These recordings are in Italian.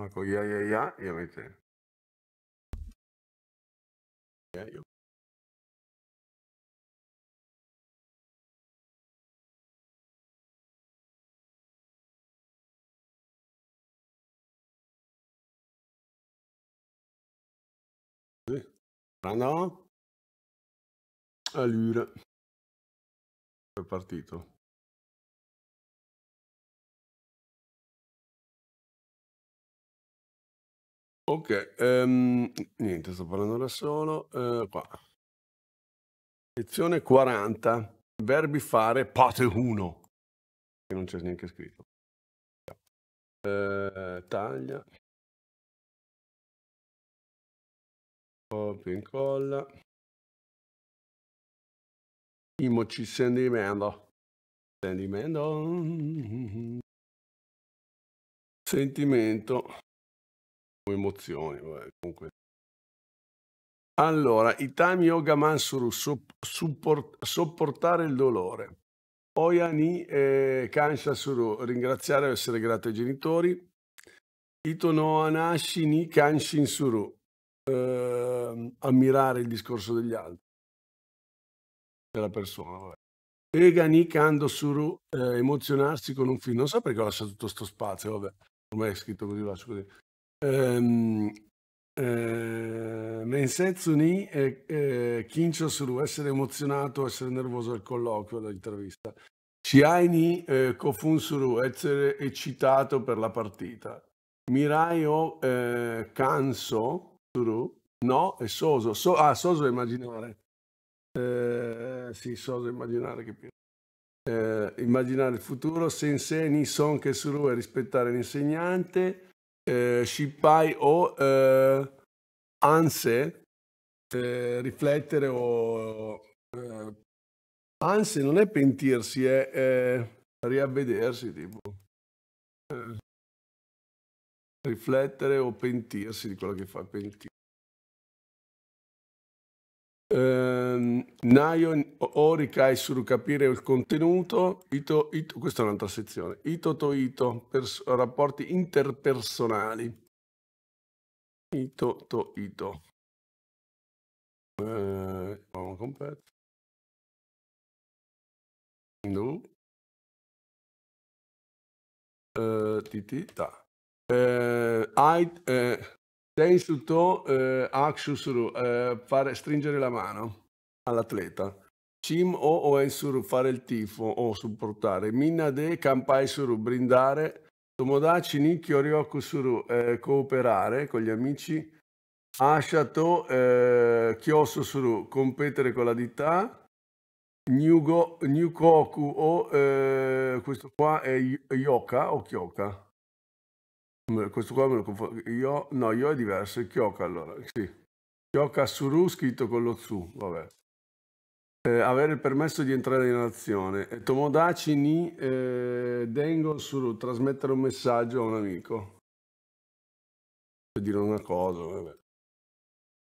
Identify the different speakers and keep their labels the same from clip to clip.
Speaker 1: Ecco, ya ya ya e avete... Yeah, io. Pronto? Eh, allora, è partito.
Speaker 2: Ok, ehm, niente, sto parlando da solo. Eh, qua. Lezione 40, verbi fare, parte 1. Che non c'è neanche scritto.
Speaker 1: Eh, taglia. Copia, e incolla. ci sentimento. Sentimento. Sentimento
Speaker 2: emozioni. Vabbè, comunque. Allora, Itami Yoga Mansuru, support, sopportare il dolore. Oyani eh, Kansha Suru, ringraziare e essere grato ai genitori. Ito no Anashi ni Kanshin Suru, eh, ammirare il discorso degli altri, della persona. Vabbè. Ega ni Kando Suru, eh, emozionarsi con un film. Non so perché ho lasciato tutto questo spazio, vabbè, ormai è scritto così, lascio così. Um, eh, Mensetsu e eh, Kincho suru, essere emozionato, essere nervoso al colloquio, all'intervista. Chiai ni eh, Kofun suru, essere eccitato per la partita. Mirai o eh, Kanso suru, no, e Soso. So, ah, Soso immaginare. Eh, sì, Soso immaginare che più. Eh, immaginare il futuro, sensei ni son che suru è rispettare l'insegnante, eh, shippai o eh, anse, eh, riflettere o... Eh, anse non è pentirsi, è eh, riavvedersi, tipo. Eh, riflettere o pentirsi di quello che fa, pentirsi. Ehm, Naio Ori Kai sul capire il contenuto, ito, ito, questa è un'altra sezione, Ito to Ito, pers- rapporti interpersonali, Ito to Ito.
Speaker 1: Eh, completo. No.
Speaker 2: Eh, titita. Eh, I, eh, se insultò eh, Akshu eh, fare, stringere la mano all'atleta. Cim o Oen fare il tifo o supportare. Minna de Kampai Suru, brindare. Tomodachi Nikyo Ryoku Suru, eh, cooperare con gli amici. Ashato eh, Kyosu Suru, competere con la ditta. Nyugo, Nyukoku o eh, questo qua è Yoka o Kyoka? questo qua me lo confondo, io, no, io è diverso, è Chioca allora, sì, Chioca Suru scritto con lo Zu, vabbè. Eh, avere il permesso di entrare in azione, eh, Tomodachi ni eh, Dengo Suru, trasmettere un messaggio a un amico, per dire una cosa, vabbè.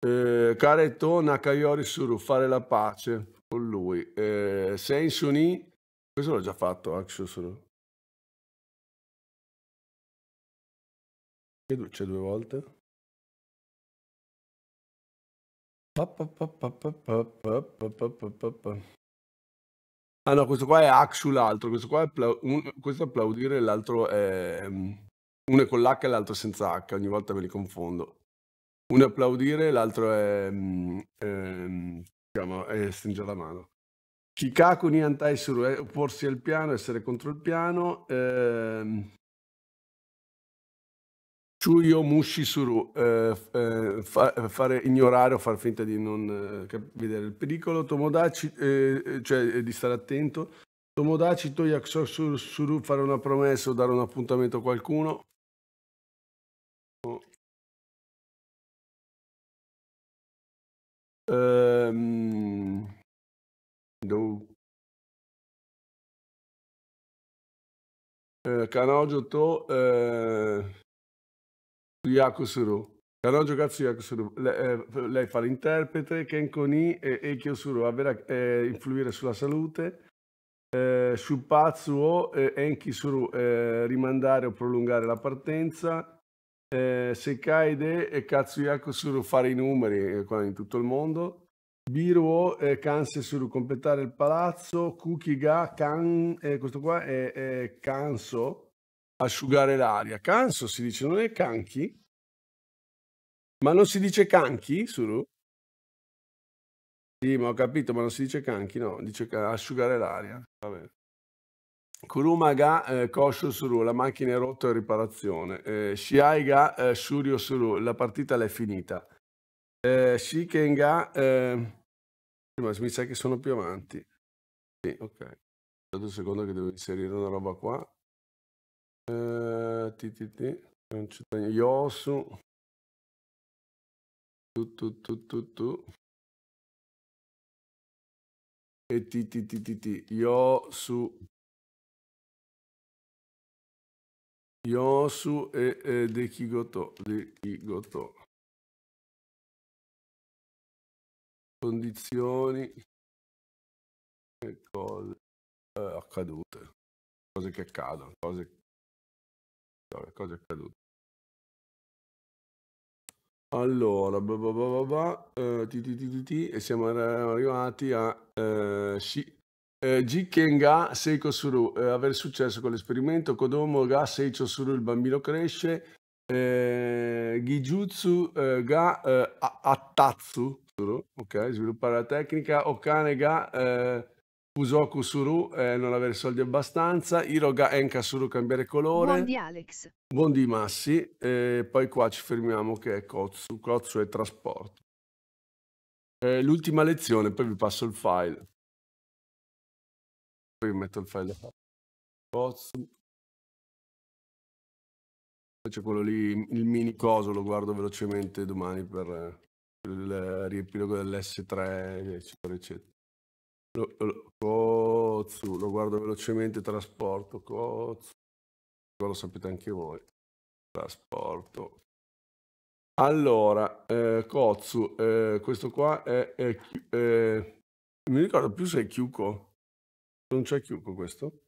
Speaker 2: Eh, Kareto Nakayori Suru, fare la pace con lui, eh, Sensuni, questo
Speaker 1: l'ho già fatto, Akshu Suru, Che c'è due volte?
Speaker 2: Ah no, questo qua è Akshu l'altro, questo qua è, un, questo è applaudire, l'altro è... Uno è con l'H e l'altro senza H, ogni volta me li confondo. Uno è applaudire, l'altro è... è, è stringere la mano. Kikaku Niantai Suru, porsi al piano, essere contro il piano. Ehm, Chuyo Mushishuru, eh, eh, fa, fare ignorare o far finta di non eh, vedere il pericolo, Tomodachi, eh, eh cioè eh, di stare attento, Tomodachi Toyakusuru, suru, fare una promessa o dare un appuntamento a qualcuno. Oh.
Speaker 1: Um,
Speaker 2: Eh, Kanogio to... Eh, Yakusuru. Tanojo Katsu Yakusuru. Le, eh, lei fa l'interprete, Kenko Ni e Eikyosuru avverrà eh, influire sulla salute. Eh, Shupatsu o eh, Enkisuru eh, rimandare o prolungare la partenza. Eh, Sekaide e Katsuyakusuru fare i numeri eh, qua in tutto il mondo. Biruo, eh, Kanse Suru, completare il palazzo, Kukiga, Kan, eh, questo qua è, è Kanso, asciugare l'aria. Canso si dice, non è canchi? Ma non si dice canchi, Suru? Sì, ma ho capito, ma non si dice canchi, no, dice asciugare l'aria. Vabbè. Kurumaga eh, Kosho Suru, la macchina è rotta in riparazione. Eh, Shiaiga eh, Shuryo Suru, la partita l'è finita. Eh, Shikenga, eh, mi sa che sono più avanti. Sì, ok. Aspetta un secondo che devo inserire una roba qua. Uh, eh, TTT, non ci
Speaker 1: tengo. Yosu. Tu, tu, tu, tu, tu. E su. Io su e, e Dekigoto. Dekigoto. Condizioni e cose eh, accadute, cose che accadono, cose Vabbè, cosa è accaduto?
Speaker 2: Allora, bah bah bah bah bah, eh, ti, ti, ti, ti, e siamo arrivati a eh, shi, eh, Jikenga Seiko Suru, eh, aver successo con l'esperimento Kodomo Ga Seiko Suru, il bambino cresce, eh, Gijutsu eh, Ga eh, Atatsu, ok, sviluppare la tecnica, Okane Ga eh, Fusoku Suru eh, non avere soldi abbastanza, Iroga Enka Suru cambiare colore. Buon di Alex. Buon di Massi, eh, poi qua ci fermiamo che è Kotsu, Kotsu è trasporto. Eh, l'ultima lezione, poi vi passo il file. Poi metto il file da
Speaker 1: parte. Kotsu. Poi
Speaker 2: c'è quello lì, il mini coso, lo guardo velocemente domani per il riepilogo dell'S3, eccetera, eccetera. Lo, lo, Kozu, lo guardo velocemente, trasporto, Kozu. Lo sapete anche voi. Trasporto. Allora, eh, Kozu, eh, questo qua è... è eh, mi ricordo più se è Chiuco. Non c'è Chiuco questo?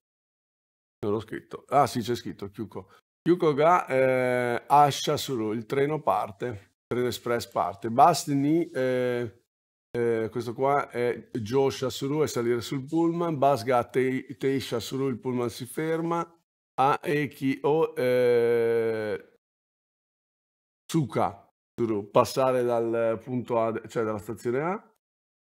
Speaker 2: Non l'ho scritto. Ah sì, c'è scritto Chiuco. Chiuco ga eh, Asha Suru, il treno parte, il treno express parte. Basti ni... Eh, eh, questo qua è Joe Shassuru a salire sul pullman, Basga Tei, Tei Shassuru, il pullman si ferma, a Ekio eh, Tsuka, passare dal punto A, cioè dalla stazione A,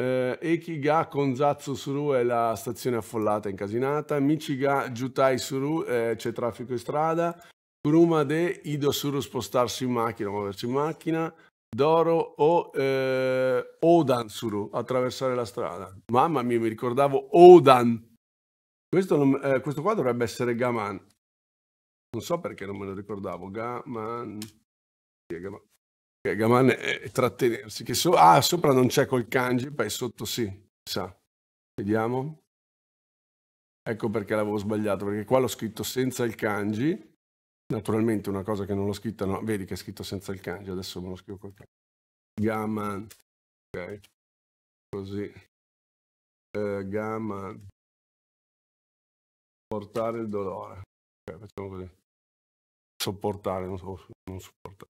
Speaker 2: eh, Ga Konzatsu Suru è la stazione affollata e incasinata, Michiga Jutai Suru eh, c'è traffico in strada, Kuruma De Ido Suru spostarsi in macchina, muoversi in macchina, Doro o eh, Odansuru, attraversare la strada. Mamma mia, mi ricordavo Odan. Questo, non, eh, questo qua dovrebbe essere Gaman. Non so perché non me lo ricordavo. Gaman. Gaman. è, è trattenersi. Che so ah, sopra non c'è col kanji, poi sotto sì. Sa. Vediamo. Ecco perché l'avevo sbagliato, perché qua l'ho scritto senza il kanji Naturalmente una cosa che non l'ho scritta, no, vedi che è scritto senza il kanji, adesso me lo scrivo col kanji. Gaman, ok,
Speaker 1: così. Eh, gaman,
Speaker 2: portare il dolore. Ok, facciamo così. Sopportare, non, so, non supportare.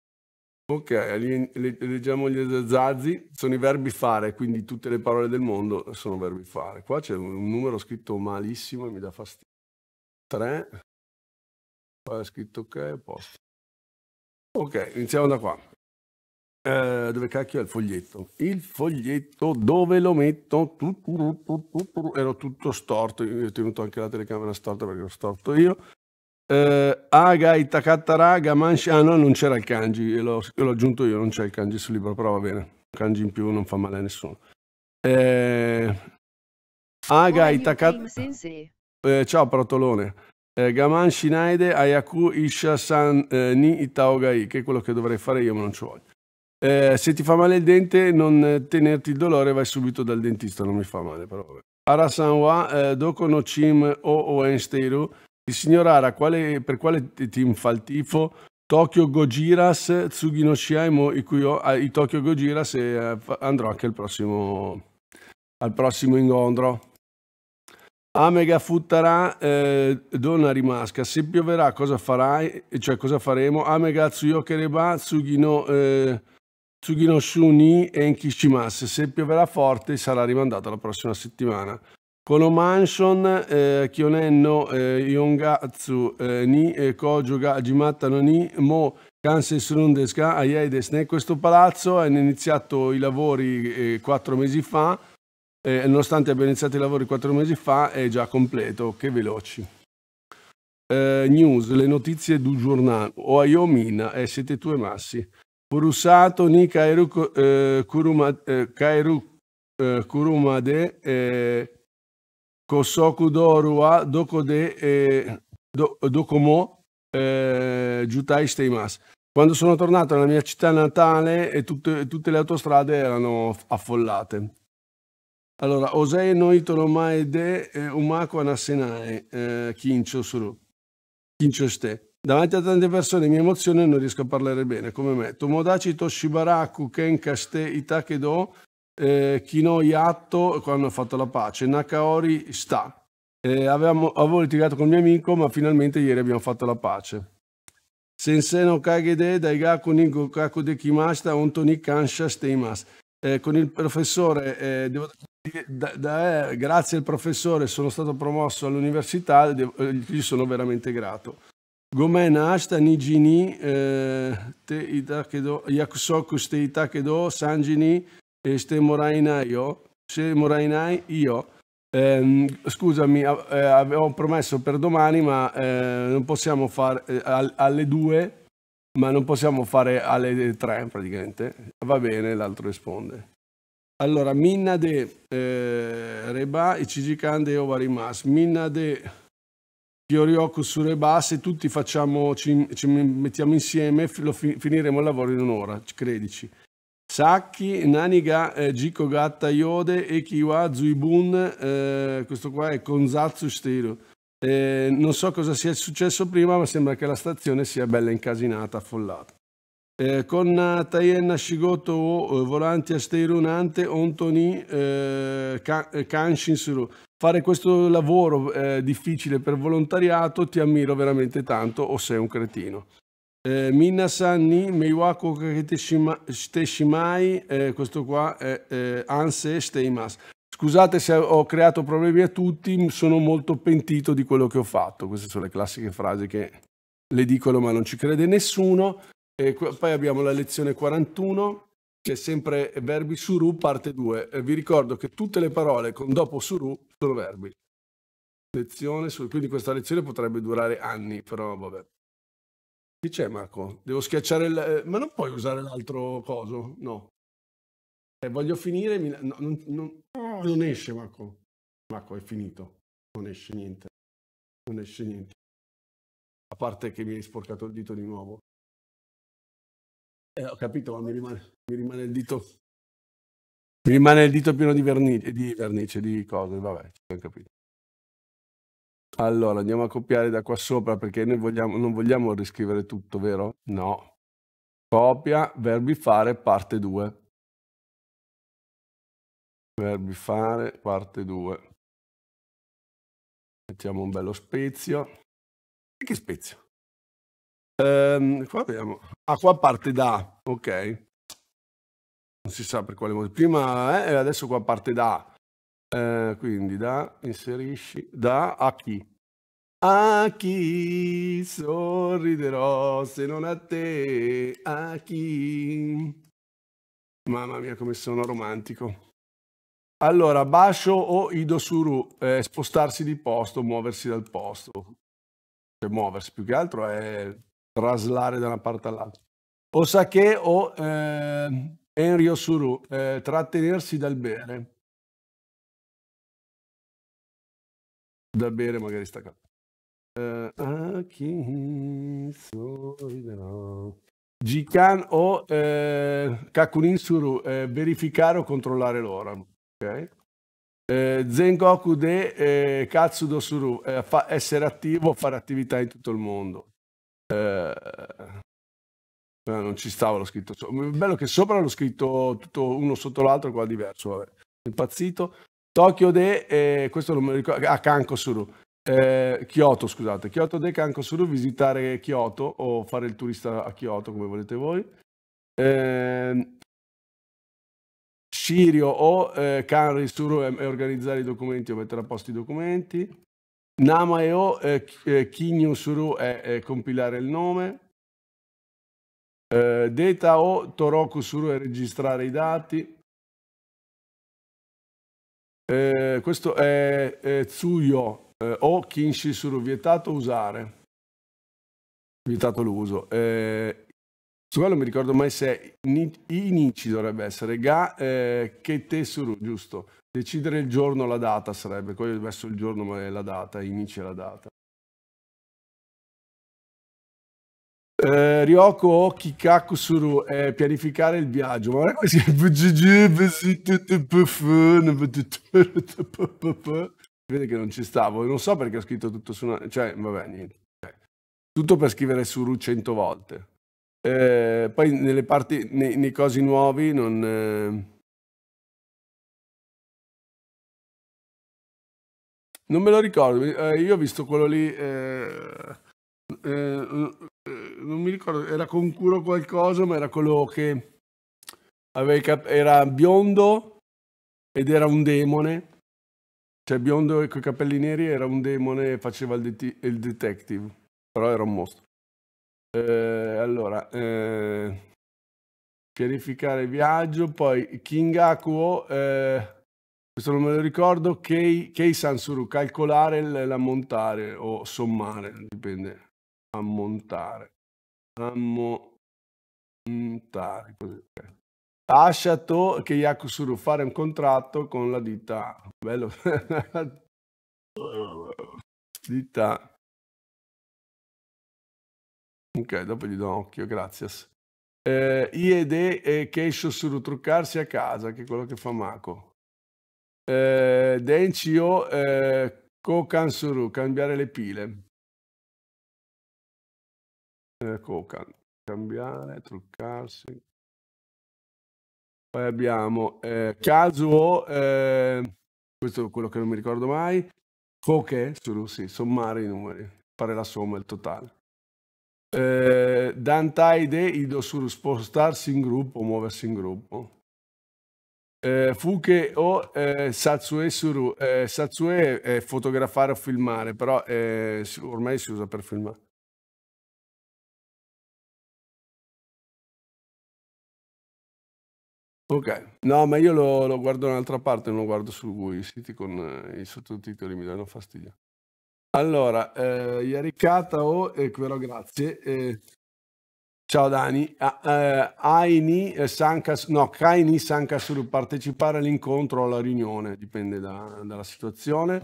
Speaker 2: Ok, leggiamo gli zazzi, sono i verbi fare, quindi tutte le parole del mondo sono verbi fare. Qua c'è un numero scritto malissimo e mi dà fastidio. 3, Qua è scritto ok, posto. Ok, iniziamo da qua. Eh, dove cacchio è il foglietto? Il foglietto dove lo metto? Tuturu, tuturu, ero tutto storto, io ho tenuto anche la telecamera storta perché l'ho storto io. Eh, aga Itakattaraga Manshi, ah no non c'era il kanji, l'ho, l'ho aggiunto io, non c'è il kanji sul libro, però va bene, il kanji in più non fa male a nessuno. Eh, Aga Itakattaraga... Eh, ciao Protolone. Eh, Gaman Shinaide Ayaku Isha San eh, Ni Itaogai, che è quello che dovrei fare io, ma non ci voglio. Eh, se ti fa male il dente, non eh, tenerti il dolore, vai subito dal dentista, non mi fa male, però vabbè. Arasanwa eh, Doko no Chim O Oensteiru, il signor Ara, quale, per quale team fa il tifo? Tokyo Gojiras, Tsugino Shiaimo, i, i Tokyo Gojiras e andrò anche al prossimo, al prossimo incontro. Amega futtarà, eh, donna rimasca, se pioverà cosa farai, cioè cosa faremo? Amega tsuyokereba, tsugino, eh, tsugino shuni e enkishimasu, se pioverà forte sarà rimandato alla prossima settimana. Kono mansion, eh, kionenno, eh, yongatsu, eh, ni, eh, kojo ga, jimatta ni, mo, kansei surun desu aiai desu ne. Questo palazzo hanno iniziato i lavori eh, quattro mesi fa, eh, nonostante abbiano iniziato i lavori quattro mesi fa, è già completo, che veloci. Eh, news, le notizie du giornale, Ohio Mina, eh, siete tu e Massi. Purusato ni Kairu, eh, kuruma, eh, Kairu eh, Kurumade eh, Kosoku Dorua Dokode eh, do, Dokomo eh, Jutai Steimas. Quando sono tornato nella mia città natale e eh, tutte, tutte le autostrade erano affollate. Allora, Osei noi Tolomaede eh, Umaco Anassenae, eh, Kincio Suru, Kincio Ste. Davanti a tante persone mi emoziono e non riesco a parlare bene, come me. Tomodachi Toshibaraku Kenka Ste Itakedo, Kino Yatto, quando ho fatto la pace, Nakaori Sta. Eh, avevamo, avevo litigato con il mio amico, ma finalmente ieri abbiamo fatto la pace. Sensei no kagede daigaku ningo kaku de kimashita ontoni kansha steimas. con il professore, eh, devo da, da, eh, grazie al professore sono stato promosso all'università, gli eh, sono veramente grato. Gomè nasta Nijini eh, Te Itakedo Yakusoku Ste Itakedo sangini e Ste Morainaio Se Morainai Io ehm, Scusami, avevo promesso per domani ma non possiamo fare alle due, ma non possiamo fare alle tre praticamente. Va bene, l'altro risponde. Allora, Minnade eh, Reba, Ichijikande Ovarimas, Minna de Fiorioku su Reba, se tutti facciamo, ci, ci mettiamo insieme, lo fi, finiremo il lavoro in un'ora, credici. Sacchi, Naniga, eh, Gatta, Yode, Ekiwa, Zuibun, eh, questo qua è Konzatsu Stero. Eh, non so cosa sia successo prima, ma sembra che la stazione sia bella incasinata, affollata. Eh, con eh, Tayenna Shigoto o eh, volanti a steirunante Ontoni eh, eh Kanshinsuru. Fare questo lavoro eh, difficile per volontariato ti ammiro veramente tanto o sei un cretino. Eh, Minna Sanni, Meiwako Kaketeshimai, eh, questo qua è eh, Anse Steimas. Scusate se ho creato problemi a tutti, sono molto pentito di quello che ho fatto. Queste sono le classiche frasi che le dicono ma non ci crede nessuno. E poi abbiamo la lezione 41, che è sempre verbi suru, parte 2. E vi ricordo che tutte le parole con dopo suru sono verbi. Lezione, su, quindi questa lezione potrebbe durare anni, però vabbè. Chi c'è Marco? Devo schiacciare il... Eh, ma non puoi usare l'altro coso? No. Eh, voglio finire... Mi... No, non, non... non esce Marco. Marco è finito. Non esce niente. Non esce niente. A parte che mi hai sporcato il dito di nuovo.
Speaker 1: Eh, ho capito, ma mi rimane, mi rimane, il dito. Mi rimane il
Speaker 2: dito pieno di vernice, di, vernice, di cose, vabbè, ho capito. Allora, andiamo a copiare da qua sopra perché noi vogliamo, non vogliamo riscrivere tutto, vero? No. Copia, verbi fare, parte 2.
Speaker 1: Verbi fare, parte 2. Mettiamo un bello
Speaker 2: spezio. E che spezio? Ehm, qua abbiamo. Ah, qua parte da. Ok. Non si sa per quale motivo. Prima eh, adesso qua parte da. Eh, quindi da inserisci da a chi? A chi sorriderò se non a te? A chi? Mamma mia, come sono romantico. Allora, bascio o idosuru, eh, spostarsi di posto, muoversi dal posto. Cioè, muoversi più che altro è traslare da una parte all'altra. O sake o eh, enryo suru, eh, trattenersi dal
Speaker 1: bere. Da bere magari staccato.
Speaker 2: Eh, Jikan o eh, Kakunin suru, eh, verificare o controllare l'ora. Okay? Eh, Zengoku de eh, Katsudo suru, eh, essere attivo, fare attività in tutto il mondo. Eh, eh, non ci stava lo scritto. Bello che sopra l'ho scritto tutto uno sotto l'altro, qua diverso. Vabbè. Impazzito. Tokyo De, eh, questo non me lo ricordo, ah, Kankosuru. Eh, Kyoto, scusate. Kyoto De Kanko Suru, visitare Kyoto o fare il turista a Kyoto, come volete voi. Eh, Sirio o eh, Canrisuru è, eh, è organizzare i documenti o mettere a posto i documenti. Namaeo eh, eh, Kinyu Suru è, è compilare il nome. Eh, Data o Toroku Suru è registrare i dati. Eh, questo è, è Tsuyo eh, o Kinshi Suru, vietato usare. Vietato l'uso. Eh, su quello non mi ricordo mai se è Inichi dovrebbe essere Ga eh, Kete Suru, giusto? Decidere il giorno, la data sarebbe, quello deve verso il giorno ma è la data, inizia la data. Eh, Ryoko Oki Kakusuru, eh, pianificare il viaggio, ma guarda come si vede che non ci stavo, non so perché ho scritto tutto su una... cioè vabbè niente, tutto per scrivere su Ru cento volte. Eh, poi nelle parti, nei, nei cosi nuovi non... Eh,
Speaker 1: Non me lo ricordo, eh, io ho visto
Speaker 2: quello lì, eh, eh, eh non mi ricordo, era con Curo qualcosa, ma era quello che cap- era biondo ed era un demone. Cioè biondo e coi capelli neri era un demone e faceva il, det- il, detective, però era un mostro. Eh, allora, pianificare viaggio, poi King Eh, questo non me lo ricordo. Kei Sansuru, calcolare l'ammontare o sommare, dipende. Ammontare. Ammontare. Asha To Keiyakusuru, fare un contratto con la ditta. Bello. ditta. Ok, dopo gli do un occhio, grazie. Eh, Iede e Keisho Suru, truccarsi a casa, che è quello che fa Mako eh, Dencio eh, Suru, cambiare le pile. Eh, Kokan, cambiare, truccarsi. Poi abbiamo eh, Kazuo, eh, questo è quello che non mi ricordo mai. Koke, Suru, sì, sommare i numeri, fare la somma, il totale. Eh, Dantaide, Ido Suru, spostarsi in gruppo, muoversi in gruppo. Eh, fuche o eh, Satsue Suru. Eh, satsue è fotografare o filmare, però eh, ormai si usa per filmare. Ok, no, ma io lo, lo guardo da un'altra parte, non lo guardo su i siti con eh, i sottotitoli, mi danno fastidio. Allora, eh, Yaricata o, oh, eh, però grazie, eh, Ciao Dani. Uh, Aini eh, Sankas, no, Kaini Sankasuru partecipare all'incontro o alla riunione, dipende da, dalla situazione.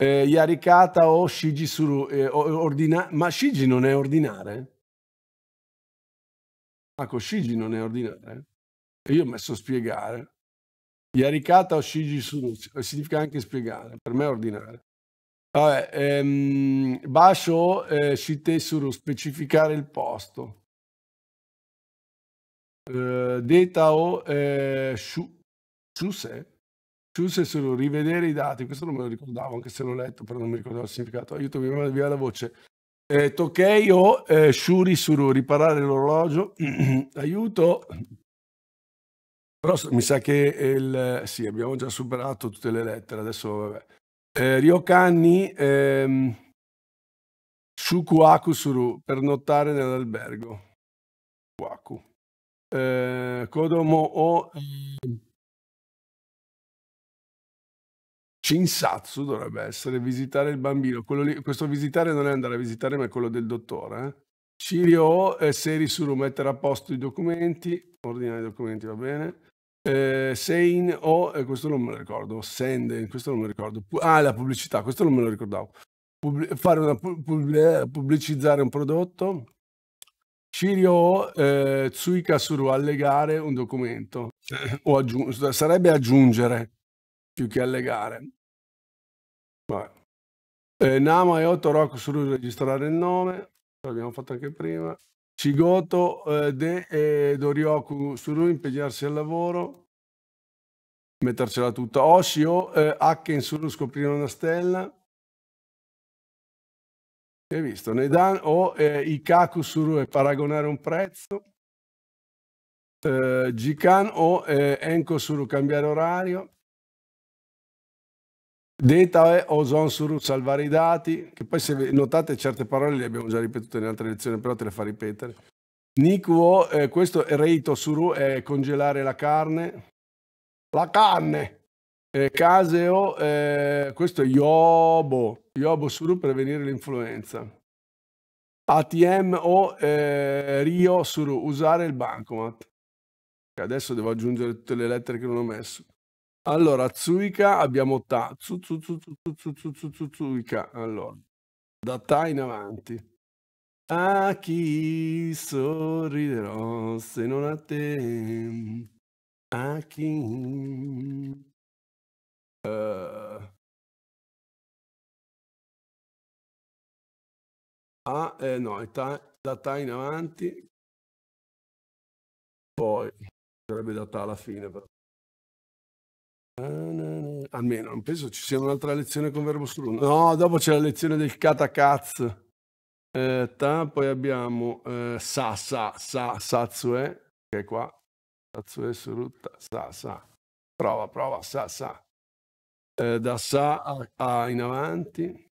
Speaker 2: Eh, Yarikata o Shiji Suru, eh, ordina- ma Shiji non è ordinare? Ecco, Shiji non è ordinare. E io ho messo spiegare. Yarikata o Shiji Suru, eh, significa anche spiegare, per me è ordinare. Vabbè, ehm, Basho eh, Shite Suru, specificare il posto uh, o eh, Shuse, Shuse solo rivedere i dati, questo non me lo ricordavo, anche se l'ho letto, però non mi ricordavo il significato, aiuto, mi va via la voce. Eh, Tokei o eh, Shuri Suru, riparare l'orologio, aiuto. Però mi sa che il... sì, abbiamo già superato tutte le lettere, adesso vabbè. Eh, Ryokanni, ehm, Shukuaku Suru, per nottare nell'albergo. Waku. Eh, ehm, Shinsatsu dovrebbe essere visitare il bambino. Lì, questo visitare non è andare a visitare, ma è quello del dottore. Eh? Cirio, eh, Seri Suru, mettere a posto i documenti, ordinare i documenti va bene. Eh, Sein o, eh, questo non me lo ricordo, Senden, questo non me lo ricordo. Ah, la pubblicità, questo non me lo ricordavo. Pubblic- fare una pubblic- eh, pubblicizzare un prodotto, Cirio eh, Tsuikasuru allegare un documento eh, o aggiung- sarebbe aggiungere più che allegare. Eh, Nama e Otto Rocco Suru registrare il nome, l'abbiamo fatto anche prima. Cigoto eh, De e Dorioku Suru impegnarsi al lavoro, mettercela tutta. Oshio, eh, Hakken Suru scoprire una stella. Hai visto? Ne dan- o eh, Ikaku Suru e paragonare un prezzo. Eh, Gikan o eh, Enko Suru cambiare orario. Data è o Zon Suru salvare i dati, che poi se notate certe parole le abbiamo già ripetute in altre lezioni, però te le fa ripetere. Nikuo, eh, questo è Reito Suru è congelare la carne. La carne! eh, Caseo, eh, questo è Yobo, Yobo Suru per venire l'influenza. ATM o eh, Rio Suru, usare il bancomat. Adesso devo aggiungere tutte le lettere che non ho messo. Allora, Zuica abbiamo Ta, zu, zu, zu, Zuica, allora, da Ta in avanti. A chi sorriderò se non a te? A chi
Speaker 1: eh, a, eh, no, età, da in avanti,
Speaker 2: poi sarebbe da alla fine. Però. Almeno, non penso ci sia un'altra lezione con verbo struno. No, dopo c'è la lezione del katakaz. Eh, poi abbiamo eh, sa, sa, sa, satsue, che è qua. Satsue, surutta, sa, sa. Prova, prova, sa, sa eh, da Sa a, ah, a in avanti.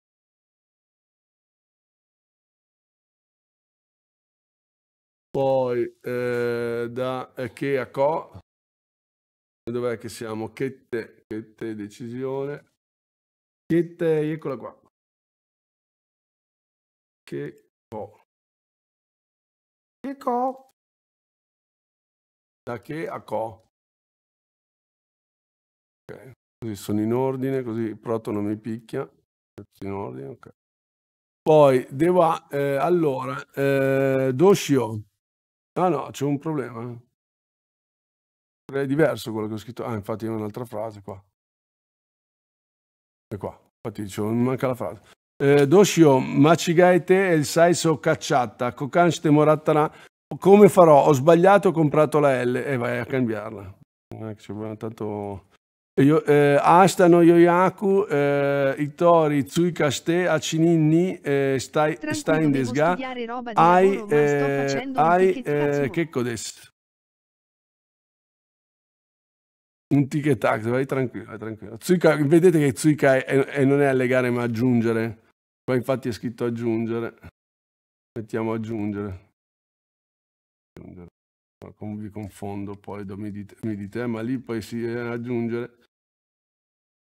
Speaker 1: Poi
Speaker 2: eh, da eh, Che a Co. Dov'è che siamo? Che te, che te decisione. te, eccola qua.
Speaker 1: Che Co. Che Co. Da Che a Co.
Speaker 2: Ok. Così sono in ordine, così il proto non mi picchia. In ordine, ok. Poi, devo, eh, allora, eh, Doshio. Ah no, c'è un problema. È diverso quello che ho scritto. Ah, infatti è un'altra frase qua. E qua. Infatti dicevo, mi manca la frase. Eh, Doshio, machigaete e il so cacciata, Cocanste morattana. Come farò? Ho sbagliato, ho comprato la L. E eh, vai a cambiarla. Non ci vuole tanto io, eh, Astano, Yoyaku, eh, Itori, Tsuikaste, Acininni, eh, Stai, Steindesga,
Speaker 3: Ai, eh, Ai, eh,
Speaker 2: che codes? Un ticket tax, vai tranquillo, vai tranquillo. Tsuika, vedete che Tsuika è, eh, è, eh, non è allegare ma aggiungere. Qua infatti è scritto aggiungere. Mettiamo aggiungere. aggiungere vi confondo poi do medite, medite, eh, ma lì poi si è eh, aggiungere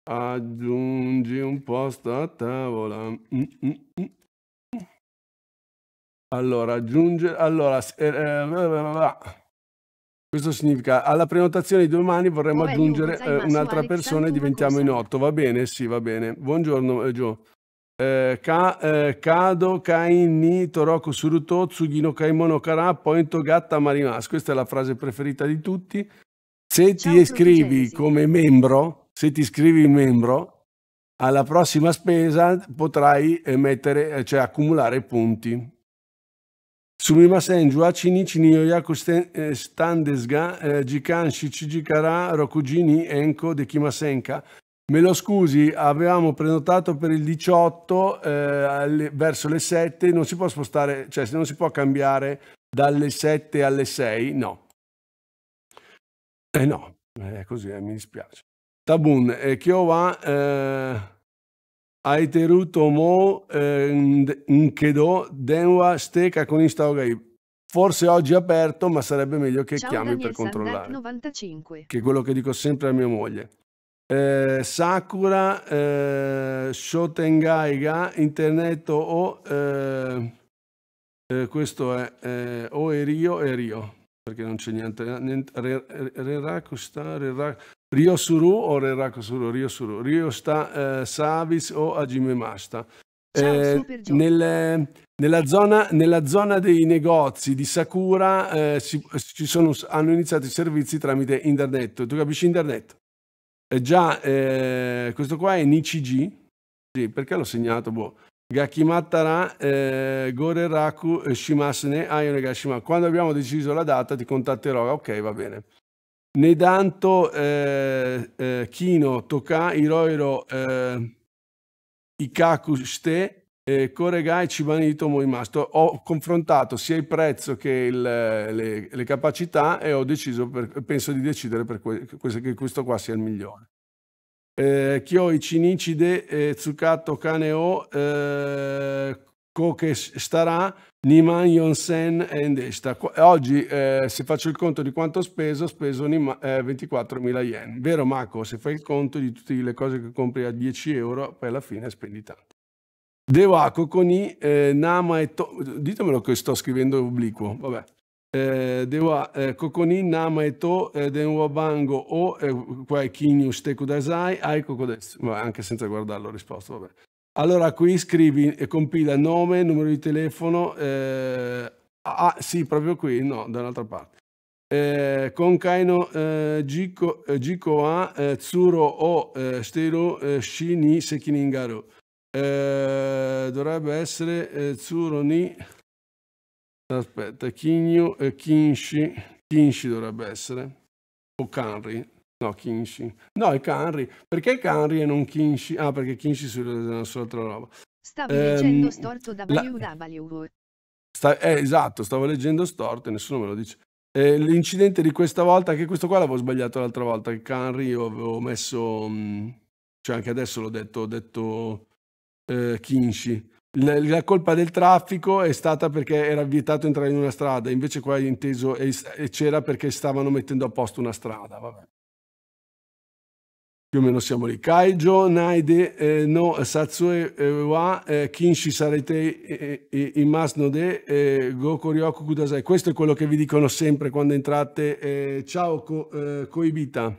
Speaker 2: aggiungi un posto a tavola mm, mm, mm, allora aggiungere allora eh, questo significa alla prenotazione di domani vorremmo aggiungere un'altra persona e diventiamo in otto va bene sì va bene buongiorno Gio eh, eh, kado kain ni toroku kaimono kara gatta Questa è la frase preferita di tutti. Se ti iscrivi come membro, se ti iscrivi in membro, alla prossima spesa potrai eh, mettere, eh, cioè accumulare punti. Sumimasen, Juachini, Chinioyaku Standesga, Jikanshi, Chijikara, Rokujini, Enko, Dekimasenka. Me lo scusi, avevamo prenotato per il 18 eh, verso le 7, non si può spostare, cioè se non si può cambiare dalle 7 alle 6, no. Eh no, è eh, così, eh, mi dispiace. Tabun, eh, Chiova, eh, Aiteruto Mo, eh, Nkedo, Denwa, Steca con Instaogai. Forse oggi è aperto, ma sarebbe meglio che Ciao, chiami Daniel per controllare.
Speaker 3: 95.
Speaker 2: Che è quello che dico sempre a mia moglie eh, Sakura, eh, Shotengaiga, Internet o... Eh, eh, questo è eh, o Erio Erio perché non c'è niente. Eh, niente re, re, Reraku sta... Reraku, Rio Suru o Reraku Rio Suru. Rio sta Savis o Ajimemasta. Ciao, nel, nella zona, nella zona, dei negozi di Sakura eh, si, sono, hanno iniziato i servizi tramite internet. Tu capisci internet? Eh, già, eh, questo qua è Nichiji, sì, perché l'ho segnato? Boh. Gakimatara eh, Goreraku eh, Shimasune Ayonegashima. Quando abbiamo deciso la data ti contatterò. Ok, va bene. Nedanto eh, eh, Kino Toka Iroiro eh, Ikaku Shite eh, Coregai e Cibanito mi Ho confrontato sia il prezzo che il, le, le, capacità e ho deciso, per, penso di decidere per que, che questo qua sia il migliore. Eh, Chioi, Cinicide, eh, Tsukato, Kaneo, eh, Koke Starà, Niman, Yonsen e Endesta. Oggi, eh, se faccio il conto di quanto ho speso, ho speso 24.000 eh, yen. Vero Marco, se fai il conto di tutte le cose che compri a 10 euro, poi alla fine spendi tanto. Dewa Kokoni eh, Nama e To... Ditemelo che sto scrivendo obliquo, vabbè. Eh, Dewa eh, ecco, Kokoni Nama e To eh, Bango O eh, Qua Kinyu Steku Dasai Ai Kokodes. Vabbè, anche senza guardarlo ho risposto, vabbè. Allora qui scrivi e compila nome, numero di telefono, eh, ah sì proprio qui, no, da un'altra parte. Eh, con Kaino eh, Jiko, eh, A eh, Tsuro O eh, eh Shini Sekiningaru. Eh, dovrebbe essere eh, Zuroni, aspetta, Chigno e Kinshi, Kinshi dovrebbe essere, o Canri, no Kinshi, no è Canri, perché Canri e non Kinshi? Ah perché Kinshi è una sola altra roba. Stavi ehm, leggendo storto da La... Sta... Eh, esatto, stavo leggendo storto e nessuno me lo dice. Eh, l'incidente di questa volta, che questo qua l'avevo sbagliato l'altra volta, che Canri io avevo messo, mh, mm, cioè anche adesso l'ho detto, ho detto eh, Kinshi. La, la, colpa del traffico è stata perché era vietato entrare in una strada, invece qua è inteso e, e c'era perché stavano mettendo a posto una strada. Vabbè. Più o meno siamo lì. Kaijo, Naide, eh, no, Satsue, eh, wa, eh, Kinshi, Sarete, eh, eh, Imasno de, eh, Gokoryoku, Kudasai. Questo è quello che vi dicono sempre quando entrate. Eh, ciao, ko, eh, Koibita,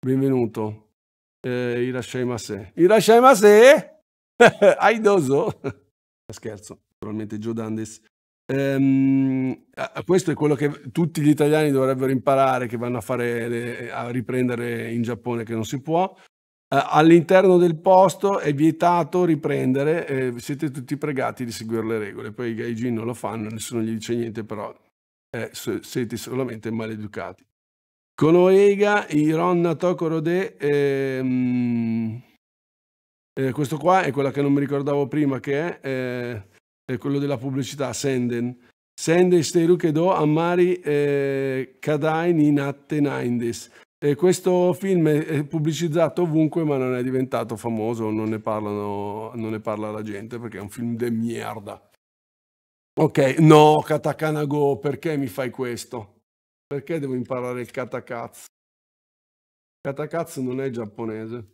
Speaker 2: benvenuto. Eh, Irashaimase. Irashaimase! Aidoso. Scherzo, naturalmente Giudandes. Ehm, questo è quello che tutti gli italiani dovrebbero imparare che vanno a, fare, eh, a riprendere in Giappone che non si può. Eh, all'interno del posto è vietato riprendere, eh, siete tutti pregati di seguire le regole, poi i gaijin non lo fanno, nessuno gli dice niente, però eh, siete solamente maleducati. Con Konoega, Ironna Tokorode, ehm, eh, questo qua è quella che non mi ricordavo prima, che è, eh, è quello della pubblicità, Senden. Senden steru che do amari eh, kadain in atte naindes. Eh, questo film è pubblicizzato ovunque ma non è diventato famoso, non ne, parlano, non ne parla la gente perché è un film de merda. Ok, no, Katakana Go, perché mi fai questo? Perché devo imparare il katakatsu? Katakatsu non è giapponese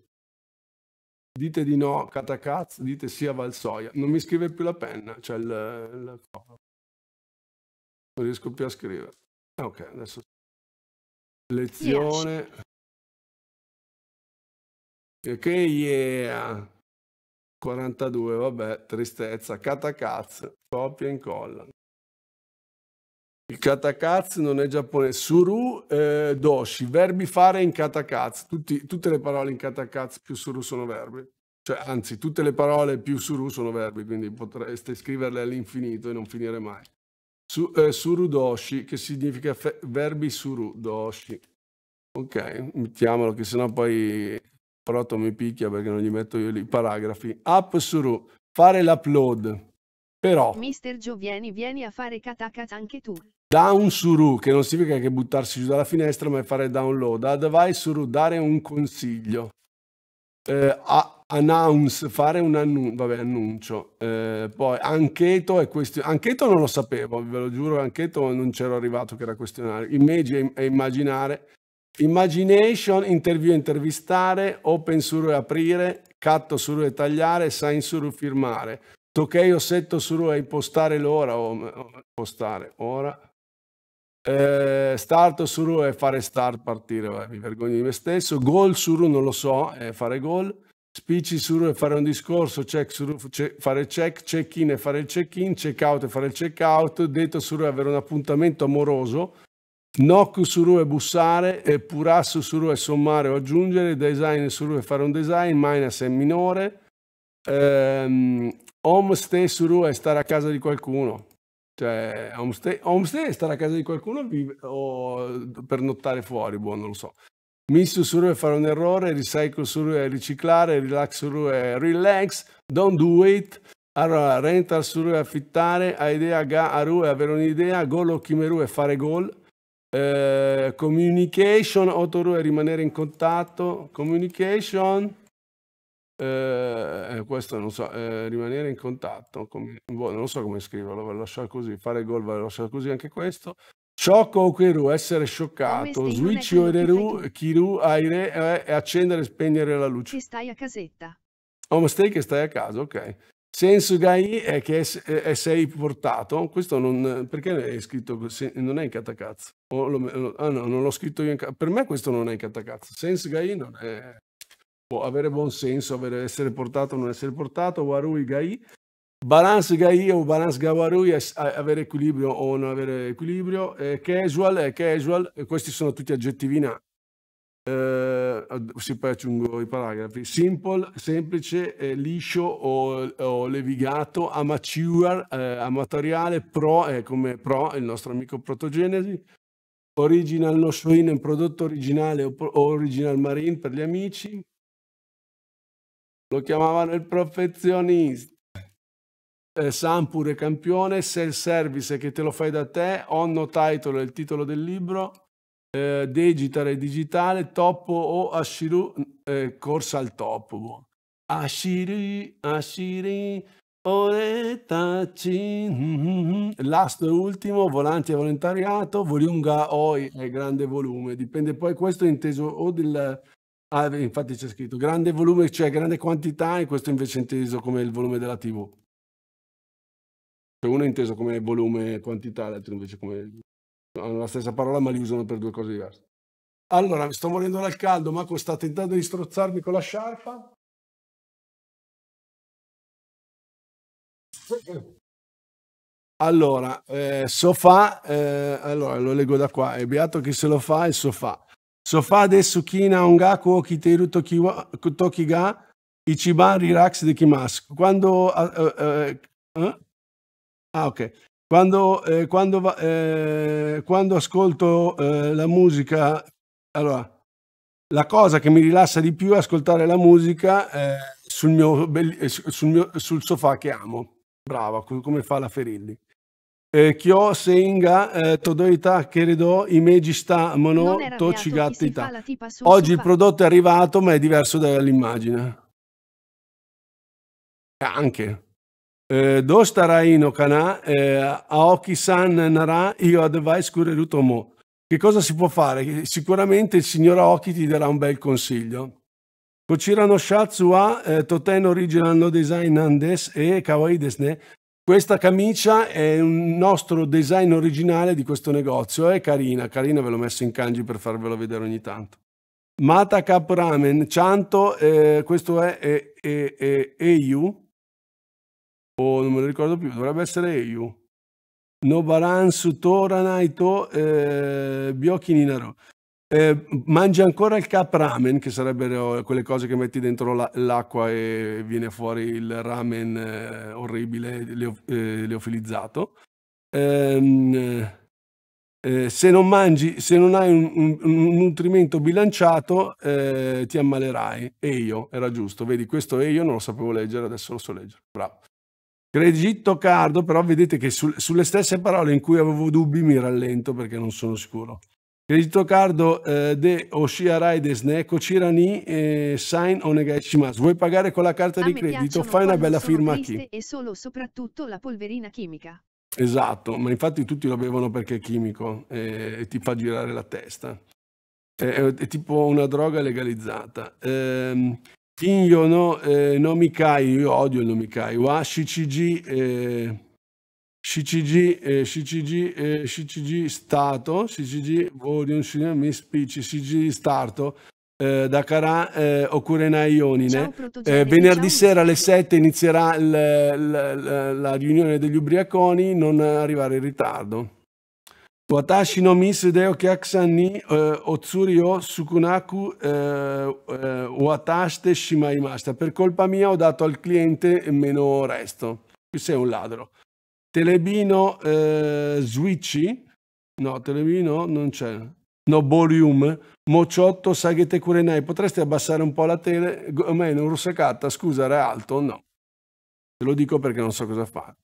Speaker 2: dite di no Catacaz, dite sì a Valsoia. Non mi scrive più la penna, cioè il, il... non riesco più a scrivere.
Speaker 1: Ah, ok, adesso lezione.
Speaker 2: Che yeah. yeah. 42, vabbè, tristezza, catacazz, copia e incolla. Il katakatsu non è giapponese. Suru, eh, doshi, verbi fare in katakatsu. Tutti, tutte le parole in katakatsu più suru sono verbi. Cioè, anzi, tutte le parole più suru sono verbi, quindi potreste scriverle all'infinito e non finire mai. Su, eh, suru doshi, che significa verbi suru doshi. Ok, mettiamolo, che sennò poi Proto mi picchia perché non gli metto io i paragrafi. App suru, fare l'upload. Però...
Speaker 3: Mister Gio, vieni, vieni a fare katakat anche tu.
Speaker 2: Down suru, che non significa che buttarsi giù dalla finestra, ma è fare download. Advice suru, dare un consiglio. Eh, a, announce, fare un annun- vabbè, annuncio. Eh, poi ancheto è questione. Ancheto non lo sapevo, ve lo giuro, ancheto non c'ero arrivato che era questionario. Image è immaginare. Imagination, interview intervistare, open suru è aprire, catto suru è tagliare, sign suru firmare. Tokay o setto suru è impostare l'ora o, o impostare ora eh, start Ru è fare start partire, vai, mi vergogno di me stesso. Gol su Ru non lo so, è fare gol. Speech Ru è fare un discorso, check Suru è fare check, check in e fare il check in, check out e fare il check out. Detto su Ru è avere un appuntamento amoroso. Knock Ru è bussare, e purasso su Ru è sommare o aggiungere, Design su Ru è fare un design, Minus è minore. Ehm, home Stay su Ru è stare a casa di qualcuno cioè, homestay, homestay è stare a casa di qualcuno vive, o pernottare fuori, boh, non lo so. Missio su è fare un errore, recycle suru è riciclare, relax suru è relax, don't do it. Allora, rental su è affittare, a idea ga aru è avere un'idea, gol okimeru è fare gol. Eh, communication, otoru è rimanere in contatto, communication, eh, eh, questo non so, eh, rimanere in contatto, con, boh, non so come scriverlo, ve lo lascio così, fare gol ve lo lascio così anche questo. Shock o Kiru, essere scioccato, switch o Kiru, kiru aire, eh, accendere e spegnere la luce.
Speaker 3: Che stai a casetta.
Speaker 2: Home oh, stay che stai a casa, ok. Senso Gai è che è, è sei portato, questo non, perché è scritto così, non è in catacazzo. ah no, non l'ho scritto io in catacazzo, per me questo non è in catacazzo, Senso Gai non è, avere buon senso, avere, essere portato o non essere portato, Warui Gai, balance Gai o balance Gawarui, avere equilibrio o non avere equilibrio, eh, casual e casual, e questi sono tutti aggettivina, eh, si aggiungo i paragrafi, simple, semplice, eh, liscio o, o, levigato, amateur, eh, amatoriale, pro, è come pro, il nostro amico protogenesi, original no show in, prodotto originale o original marine per gli amici, lo chiamavano il profezionista. Eh, Sam pure campione, self-service che te lo fai da te, onno title è il titolo del libro, eh, e digitale, topo o ashiru, eh, corsa al topo. Ashiri, ashiri, oretaci. Mm-hmm. Last e ultimo, volanti e volontariato, volunga oi è grande volume, dipende poi questo è inteso o del Ah, infatti c'è scritto grande volume, cioè grande quantità, e questo invece è inteso come il volume della TV. Cioè uno è inteso come volume e quantità, l'altro invece come... Hanno la stessa parola ma li usano per due cose diverse. Allora, mi sto morendo dal caldo, Marco sta tentando di
Speaker 1: strozzarmi con la sciarpa.
Speaker 2: Allora, eh, sofà, eh, allora lo leggo da qua, è beato chi se lo fa e sofà. Sofa desu kina ongaku o kiteru toki wa, toki ga ichiban relax de kimasu. Quando... Uh, uh, uh, ah, ok. Quando, eh, quando, eh, quando ascolto eh, la musica, allora, la cosa che mi rilassa di più è ascoltare la musica eh, sul, mio, eh, sul, mio, sul sofà che amo. Brava, come fa la Ferilli. Eh, Kyo Senga eh, Todoita Keredo Imegista Mono Tochigattita.
Speaker 3: Oggi il prodotto è
Speaker 2: arrivato ma è diverso dall'immagine. Anche. Eh, do starai no kana eh, Aoki-san nara io advice kureruto mo. Che cosa si può fare? Sicuramente il signor Aoki ti darà un bel consiglio. Kochira no a wa eh, toten original no design andes e kawaii desne questa camicia è un nostro design originale di questo negozio, è carina, carina ve l'ho messo in kanji per farvelo vedere ogni tanto. Mata Cup Ramen, Cianto, eh, questo è e, eh, Eiu, oh, non me lo ricordo più, dovrebbe essere Eiu. Nobaran Sutora Naito eh, Byoki Ninaro. Eh, mangia ancora il cap ramen, che sarebbero quelle cose che metti dentro la- l'acqua e viene fuori il ramen eh, orribile, leo- eh, leofilizzato. Ehm, eh, se non mangi, se non hai un, un, un nutrimento bilanciato, eh, ti ammalerai. E io, era giusto, vedi, questo e io non lo sapevo leggere, adesso lo so leggere. Bravo. Credito cardo, però vedete che sul, sulle stesse parole in cui avevo dubbi mi rallento perché non sono sicuro. Credito cardo eh, de Oshiarai Desne, Cocirani e eh, Sign Onegaishimas. Vuoi pagare con la carta di credito? Fai una bella firma a qui.
Speaker 3: E solo soprattutto la polverina chimica.
Speaker 2: Esatto, ma infatti tutti lo bevono perché è chimico eh, e ti fa girare la testa. È, è, è tipo una droga legalizzata. Ehm, Kinyo no eh, nomikai, io odio il nomikai, wa shicigi... Eh, CCG, eh, CCG, eh, CCG Stato, CCG Vodion Miss Speech, CCG Stato. eh, Dakara eh, Okurena Ionine. Eh, venerdì sera alle 7 inizierà l, l, l, la riunione degli ubriaconi, non arrivare in ritardo. Watashi no mis deo kyaksan ni eh, otsuri o sukunaku eh, eh, watashite shimaimashita. Per colpa mia ho dato al cliente meno resto. Qui sei un ladro. Telebino eh, Switchi, no, Telebino non c'è, no, Borium, Mociotto, Saghete Curenai, potresti abbassare un po' la tele, meno, Russacatta, scusa, era alto? No, te lo dico perché non so cosa fare.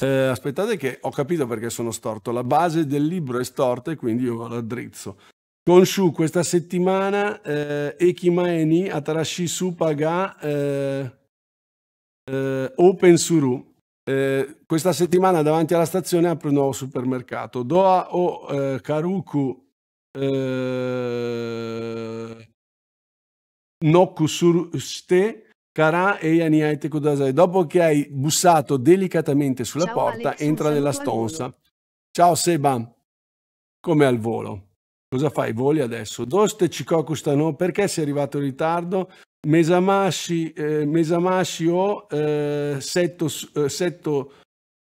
Speaker 2: Eh, aspettate che ho capito perché sono storto, la base del libro è storta e quindi io vado a drizzo. Con questa settimana eh, Ekimaeni Atarashi Supaga eh, eh, Open Suru eh, questa settimana davanti alla stazione apre un nuovo supermercato. Doha o eh, Karuku eh, Nokusuruste Kara e Yaniaite Kudasai. Dopo che hai bussato delicatamente sulla Ciao, porta, Alex, entra nella stonza. Ciao Seba, come al volo? Cosa fai? Voli adesso? Doste Cicocustano, perché sei arrivato in ritardo? Mesamashi, eh, Mesamashi o eh, setto, eh, setto,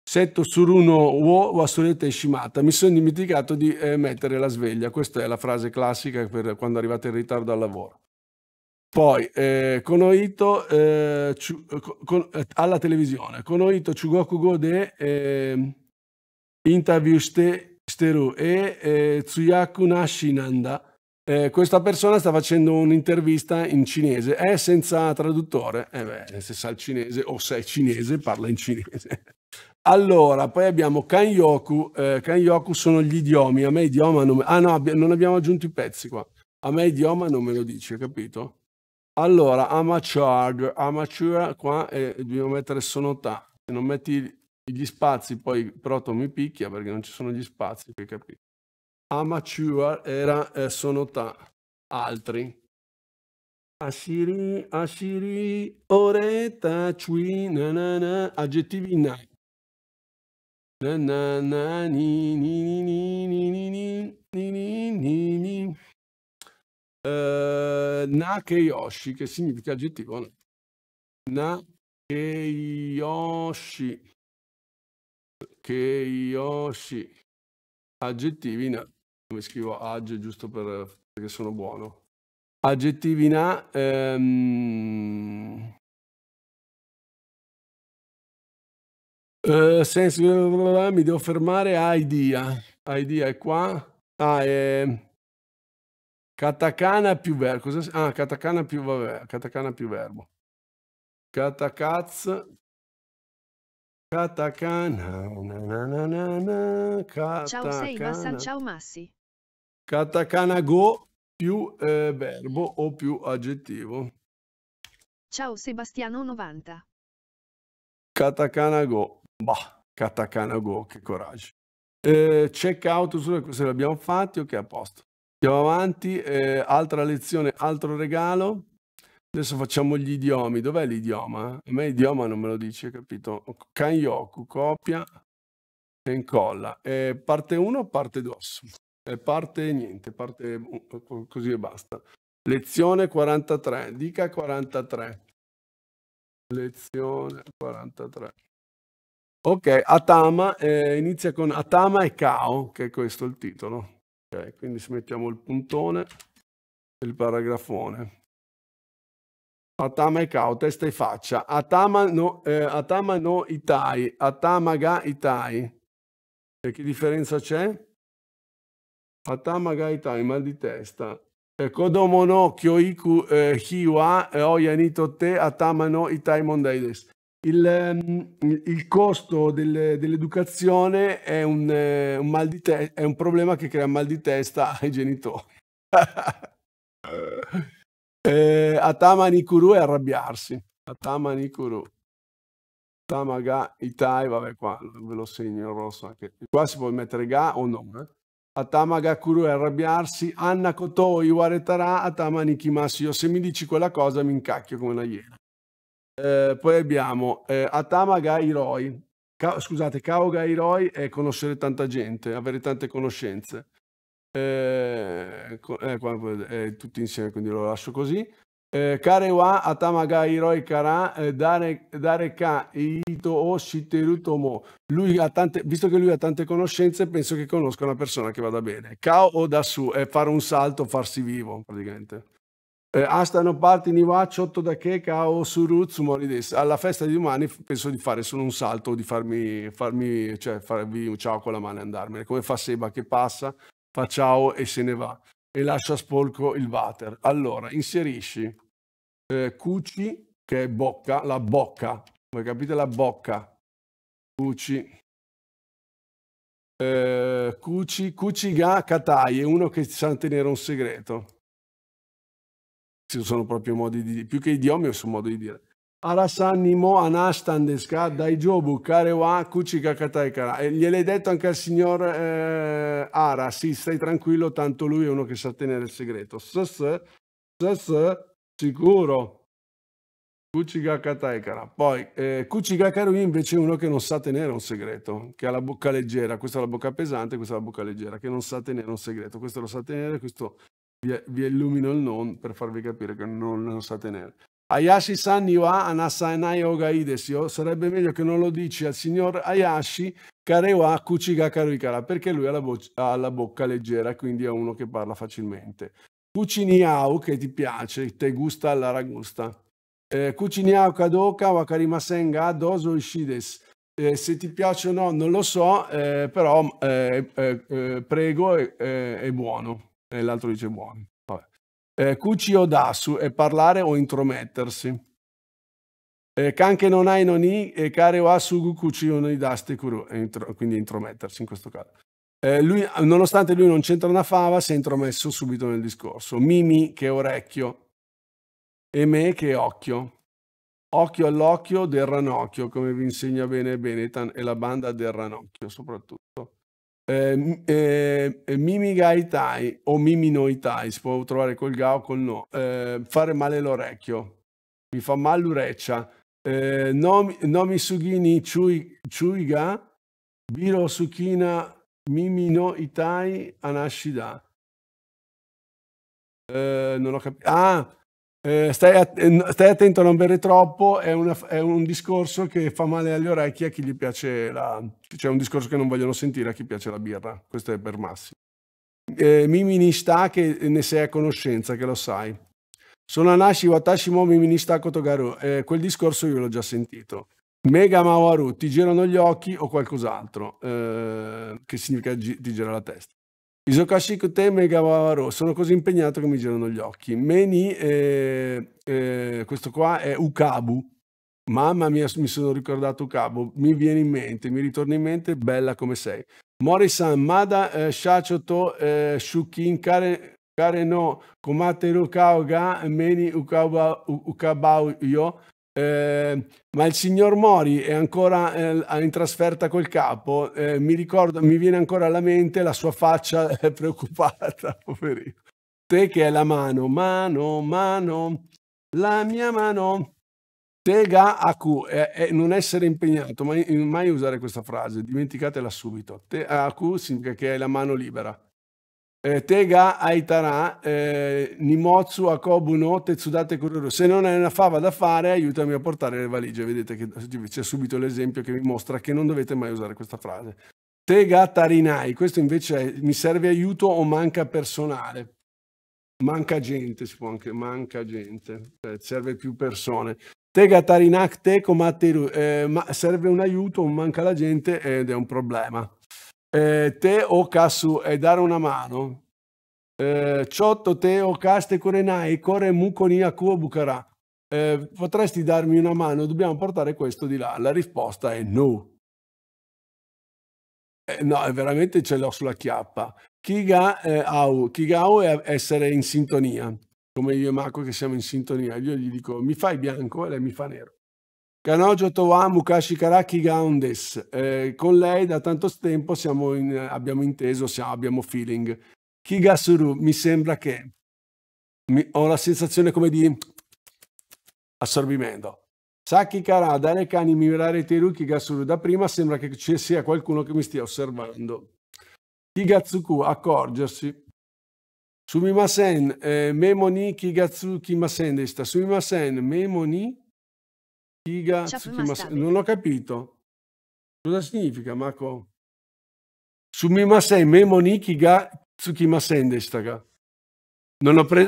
Speaker 2: setto suruno wo wasurete shimata. Mi sono dimenticato di eh, mettere la sveglia. Questa è la frase classica per quando arrivate in ritardo al lavoro. Poi, eh, Konoito eh, ciu, eh, con, eh, alla televisione. Konoito Chugokugo de eh, interview steru e eh, Tsuyaku Nashinanda eh, questa persona sta facendo un'intervista in cinese, è senza traduttore, eh beh, eh, se sa il cinese o se è cinese parla in cinese. Allora, poi abbiamo Kanyoku, eh, Kanyoku sono gli idiomi, a me idioma non... Ah no, abbi... non abbiamo aggiunto i pezzi qua, a me idioma non me lo dice, capito? Allora, amateur, amateur qua eh, dobbiamo mettere sonotà, se non metti gli spazi poi Proto mi picchia perché non ci sono gli spazi, hai capito? Amateur era, eh, sono ta, altri. Ashiri, ashiri, oreta, cui, nanana, aggettivi na. Nanana, ni, ni, ni, ni, ni, ni, ni, ni, ni, ni. Uh, Nakeyoshi, che significa aggettivo. No? Nakeyoshi. Keyoshi. Aggettivi na come scrivo age giusto per, perché sono buono. Aggettivi in A. Ehm... Uh, senso, mi devo fermare a idea. Idea è qua. Ah, è... Katakana più verbo. Ah, katakana più, vabbè, katakana più verbo. Katakaz. Katakana. Na na na na, katakana. Ciao Seibasa, ciao Massi. Katakana go più eh, verbo o più aggettivo.
Speaker 3: Ciao Sebastiano 90.
Speaker 2: Katakana go. Bah, katakana go, che coraggio. Eh, check out sulle, se l'abbiamo fatti, ok, a posto. Andiamo avanti, eh, altra lezione, altro regalo. Adesso facciamo gli idiomi. Dov'è l'idioma? A me idioma non me lo dice, capito? Kanyoku, copia e incolla. Eh, parte 1, parte 2. Eh, parte niente, parte così e basta. Lezione 43, dica 43. Lezione 43. Ok, Atama, eh, inizia con Atama e Kao, che è questo il titolo. Ok, quindi se mettiamo il puntone e il paragrafone. Atama e Kao, testa e faccia. Atama no, eh, Atama no Itai, Atama ga Itai. E che differenza c'è? 頭痛い、mal di testa. 子供の教育費は親にとって頭の痛い問題です。Il, eh, eh, ehm, il costo del, dell'educazione è un, eh, un, mal di te- è un problema che crea mal di testa ai genitori. eh, Atama Nikuru è arrabbiarsi. Atama Nikuru. Tamaga Itai, vabbè qua ve lo segno in rosso anche. Qua si può mettere ga o no. Eh? Atama Gakuru è arrabbiarsi, Anna Koto Iwaretara, Atama Nikimasu. Io se mi dici quella cosa mi incacchio come una iena. Eh, poi abbiamo eh, Atama Gairoi. Ka- scusate, Kao Gairoi è conoscere tanta gente, avere tante conoscenze. Eh, eh, eh, tutti insieme, quindi lo lascio così. Kare eh, Karewa atamaga iroi kara eh, dare ka ito o shiteru tomo. Lui ha tante, visto che lui ha tante conoscenze, penso che conosca una persona che vada bene. Kao o da su è fare un salto, farsi vivo praticamente. Eh, Astano parti ni wa ciotto da che kao suru tsumorides. Alla festa di domani penso di fare solo un salto, di farmi, farmi cioè farvi un ciao con la mano e andarmene. Come fa Seba che passa, fa ciao e se ne va e lascia sporco il water. Allora, inserisci eh, cuci, che è bocca, la bocca, come capite la bocca, cuci, eh, cuci, cuciga katai, è uno che sa tenere un segreto. Ci sono proprio modi di dire, più che idiomi, sono modo di dire. Arasan Nimo Anastan Deska Daijobu Karewa Kuchikakataikara. Gliel'hai detto anche al signor eh, Ara, sì, stai tranquillo, tanto lui è uno che sa tenere il segreto. SS, SS, sicuro. Kuchikakataikara. Poi eh, Kuchikakarui invece è uno che non sa tenere un segreto, che ha la bocca leggera. Questa è la bocca pesante, questa è la bocca leggera, che non sa tenere un segreto. Questo lo sa tenere, questo vi, vi illumino il non per farvi capire che non lo sa tenere. Hayashi-san wa anasainai ogai desio, sarebbe meglio che non lo dici al signor Hayashi karewa kuchiga karikara, perché lui ha la, ha la, bocca leggera, quindi è uno che parla facilmente. Kuchiniau, che ti piace, te gusta alla ragusta. Eh, kadoka wakarimasen ga dozo ishides. Eh, se ti piace o no non lo so, eh, però eh, eh, eh, prego è buono. E l'altro dice buono eh, cuci dasu, è parlare o intromettersi. Eh, kanke non hai non i e kare wa sugu cuci onoidaste kuru, intro, quindi intromettersi in questo caso. Eh, lui, nonostante lui non c'entra una fava, si è intromesso subito nel discorso. Mimi che orecchio e me che occhio. Occhio all'occhio del ranocchio, come vi insegna bene Benetan e la banda del ranocchio soprattutto. Eh, eh, Mimi Gaitai o Mimi Noitai si può trovare col ga o col no. Eh, fare male l'orecchio, mi fa male l'ureccia. Eh, nomi, nomi Sugini chui, Chuiga, Biro Sukina Mimi no Itai Anashida. Eh, non ho capito. Ah, eh, stai, att eh, stai, attento a non bere troppo, è, una, è, un discorso che fa male agli orecchi a chi gli piace la... cioè un discorso che non vogliono sentire a chi piace la birra, questo è per Massimo. Eh, mimi che ne sei a conoscenza, che lo sai. Sono Anashi Watashi mo mimi ni Kotogaru, eh, quel discorso io l'ho già sentito. Mega Mawaru, ti girano gli occhi o qualcos'altro, eh, che significa ti gira la testa. Isokashikute Megawaro, sono così impegnato che mi girano gli occhi. Meni, eh, eh, questo qua è Ukabu. Mamma mia, mi sono ricordato Ukabu. Mi viene in mente, mi ritorna in mente, bella come sei. Mori-san, Mada eh, Shachoto eh, Shukin Kare, kare no Komatero Kaoga Meni Ukabau, Yo eh, ma il signor Mori è ancora eh, in trasferta col capo. Eh, mi ricordo, mi viene ancora alla mente la sua faccia eh, preoccupata, poverino. Te che è la mano, mano, mano, la mia mano. Te Tega AQ, è, è non essere impegnato, mai, mai usare questa frase, dimenticatela subito. Te a AQ significa che hai la mano libera eh, Tega Aitara, eh, Nimotsu, Akobu no, Tetsudate Kururu. Se non hai una fava da fare, aiutami a portare le valigie. Vedete che c'è subito l'esempio che vi mostra che non dovete mai usare questa frase. Tega Tarinai, questo invece è mi serve aiuto o manca personale. Manca gente, si può anche, manca gente, cioè, serve più persone. Tega Tarinak, Teco eh, ma serve un aiuto o manca la gente ed è un problema eh, te o casu è dare una mano. Eh, ciotto te o caste korenai core muconia akuo bukara. Eh, potresti darmi una mano? Dobbiamo portare questo di là. La risposta è no. Eh, no, eh, veramente ce l'ho sulla chiappa. Kiga eh, au. Kiga au è essere in sintonia, come io e Marco che siamo in sintonia. Io gli dico mi fai bianco e lei mi fa nero. Kanojo Towa Mukashikaraki Gaundes, eh, con lei da tanto tempo in, abbiamo inteso, siamo, abbiamo feeling. Kigasuru, mi sembra che mi, ho la sensazione come di assorbimento. Saki Kara, dare cani, migliorare Teru Kigasuru, da prima sembra che ci sia qualcuno che mi stia osservando. Kigatsuku, accorgersi. Sumimasen, eh, Memoni Kigatsuki Masen, desta. Sumimasen, Memoni Iga Non ho capito. Cosa significa, Mako? Sumimasen, Memoniki ga Tsukimasen destaca. Non, ho pre...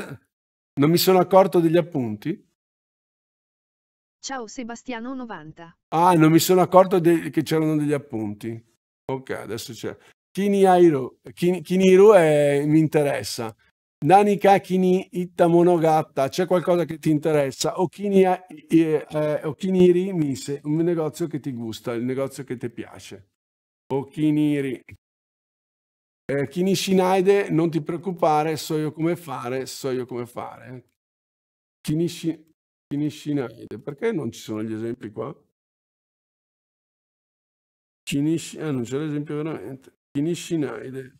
Speaker 2: non mi sono accorto degli appunti?
Speaker 3: Ciao Sebastiano 90.
Speaker 2: Ah, non mi sono accorto de... che c'erano degli appunti. Ok, adesso c'è. Kinihiro, Kin... Kinihiro è... Eh, mi interessa. Nani Kakini Itta Monogatta, c'è qualcosa che ti interessa? Okini, eh, eh, Okiniri Mise, un negozio che ti gusta, il negozio che ti piace. Okiniri. Eh, Kinishinaide, non ti preoccupare, so io come fare, so io come fare. Kinishi, Kinishinaide, perché non ci sono gli esempi qua? Kinish, ah, eh, non c'è l'esempio veramente. Kinishinaide.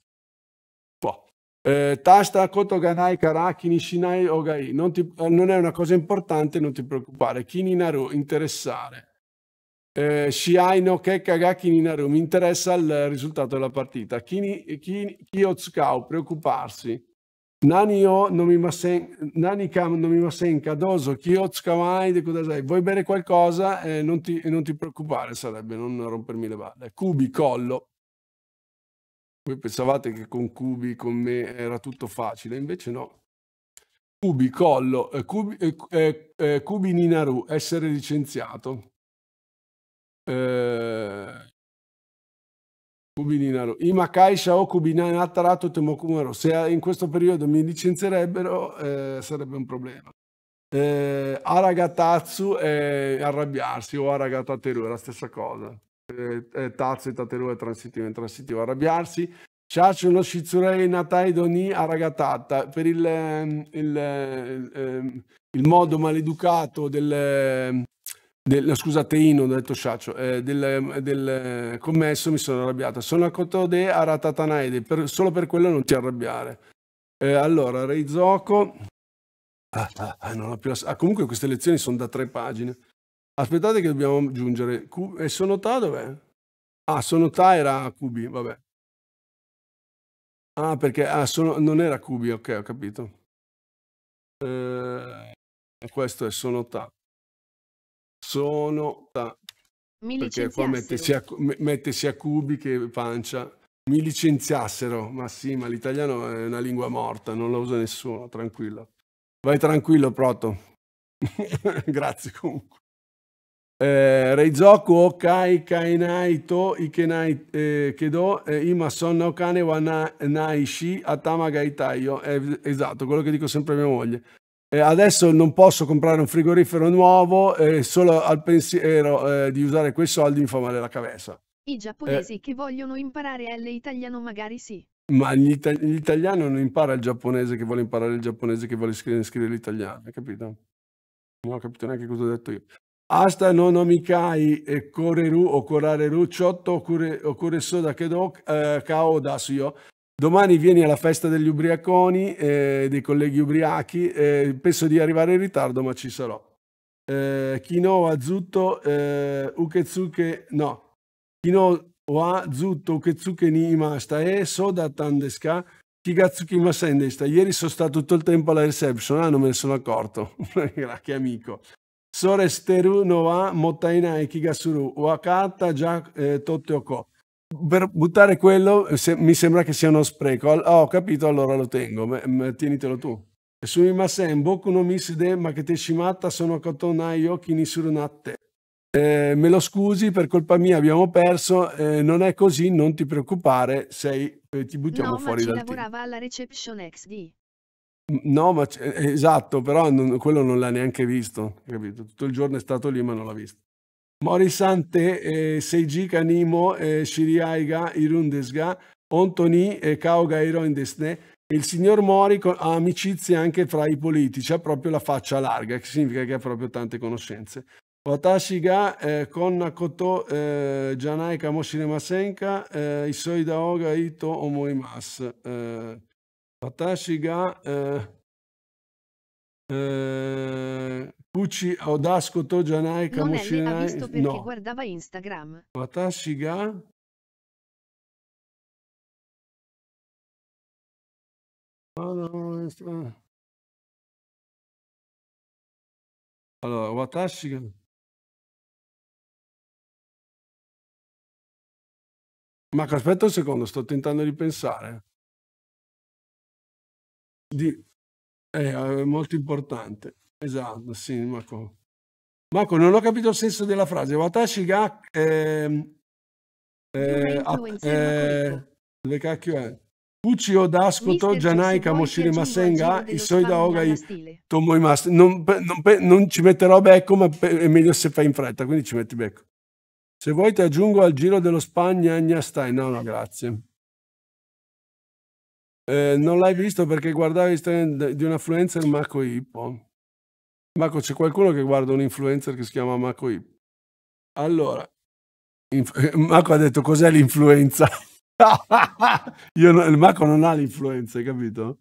Speaker 2: Boh. Eh, Tasta Kotoganai Karakini Shinai Ogai. Eh, non, è una cosa importante, non ti preoccupare. Kini Naru, interessare. Eh, Shiai no Kekaga Kini Mi interessa il risultato della partita. Kini, kini, Kiyotsukau, preoccuparsi. Nani o nomimasen, nani nomimasen kadoso, kiyotsukawai de kudasai. Vuoi bere qualcosa? Eh, non, ti, non ti preoccupare, sarebbe, non rompermi le balle. Cubi, collo. Voi pensavate che con Cubi, con me, era tutto facile, invece no. Cubi, collo, eh, Cubi, eh, eh, eh, Cubi Ninaru, essere licenziato. Eh, Cubi Ninaru. Imakai Shao Kubinai Natarato Temokumero. Se in questo periodo mi licenzierebbero eh, sarebbe un problema. Eh, Aragatatsu è arrabbiarsi o Aragatateru è la stessa cosa. Eh, eh, tazze, tatelue, transitivo, intransitivo, arrabbiarsi. Shash uno shitsurei natai doni aragatata per il, ehm, il, ehm, ehm, il, modo maleducato del, del scusate Ino, ho detto Sciaccio, eh, del, del, eh, commesso mi sono arrabbiata. Sono a Cotode aratatanaide, per, solo per quello non ti arrabbiare. Eh, allora, Reizoko,
Speaker 4: ah, ah, ah,
Speaker 2: ah, comunque queste lezioni sono da tre pagine. Aspettate che dobbiamo aggiungere. Q e Sonotà dov'è? Ah, sono ta era cubi, vabbè. Ah, perché ah, sono, non era cubi, ok, ho capito. Eh, questo è sono Sonotà. Sonotà.
Speaker 3: Mi perché qua mette sia,
Speaker 2: mette sia cubi che pancia. Mi licenziassero, ma sì, ma l'italiano è una lingua morta, non la usa nessuno, tranquillo. Vai tranquillo, Proto. Grazie comunque eh, Reizoku o Kai Kainai to Ikenai eh, Kedo eh, Ima Sonna Okane wa na, Naishi Atama Gaitaio eh, esatto, quello che dico sempre a mia moglie eh, adesso non posso comprare un frigorifero nuovo eh, solo al pensiero eh, di usare quei soldi mi fa male la cabeza
Speaker 3: i giapponesi che vogliono imparare l'italiano magari sì
Speaker 2: ma l'italiano non impara il giapponese che vuole imparare il giapponese che vuole scrivere, scrivere l'italiano, hai capito? Non ho capito neanche cosa ho detto io. Asta non nomikai e eh, koreru o korareru ciotto occure soda kedo eh, kao dasuyo. Domani vieni alla festa degli ubriaconi, eh, dei colleghi ubriachi. Eh, penso di arrivare in ritardo, ma ci sarò. Eh, kino wa zutto eh, ukezuke no. Kino wa zutto ukezuke ni imasta e soda tandeska kigatsuki masen Ieri sono stato tutto il tempo alla reception, ah, non me ne sono accorto. che amico. それしてるのはもったいない気がする。わかった、già eh, tutto qua. Per buttare quello se- mi sembra che sia uno spreco. Al- ah, ho capito, allora lo tengo. Me- me- tienitelo tu. Sumimasen, boku no miss de maketeshimatta sono kotonai yoki ni Eh, me lo scusi, per colpa mia abbiamo perso, eh, non è così, non ti preoccupare, sei, eh, ti buttiamo no, ma fuori ci dal team.
Speaker 3: lavorava alla reception XD.
Speaker 2: No, ma eh, esatto, però non, quello non l'ha neanche visto, capito? Tutto il giorno è stato lì ma non l'ha visto. Morisante, eh, Seiji Kanimo, eh, Shiriaiga, Irundesga, Ontoni eh, e Kauga Irondesne. Il signor Mori ha amicizie anche fra i politici, ha proprio la faccia larga, che significa che ha proprio tante conoscenze. Watashi ga eh, konnakoto janai kamoshiremasenka, isoida oga ito omoimasu. 私が、えーえー、Cucci eh, eh, ho d'ascolto Gianai
Speaker 1: Camuscinai. ha visto perché
Speaker 3: guardava Instagram.
Speaker 1: Watashi ga Allora, watashi ga Ma aspetta un secondo, sto tentando di pensare.
Speaker 2: Di, eh, eh, molto importante. Esatto, sì, Marco. Marco, non ho capito il senso della frase. Watashi ga... Ehm, eh, eh, eh, dove cacchio è? Uchi o dascoto Janai Kamoshiri Masenga, i soi da Ogai Tomoi Master. Non, non, non ci metterò becco, ma è meglio se fai in fretta, quindi ci metti becco. Se vuoi ti aggiungo al giro dello Spagna, Agna stai. No, no, grazie. Eh, non l'hai visto perché guardavi di un influencer Marco Ippo. Marco, c'è qualcuno che guarda un influencer che si chiama Marco Ippo? Allora, Marco ha detto cos'è l'influenza? Io no, Marco non ha l'influenza, hai capito?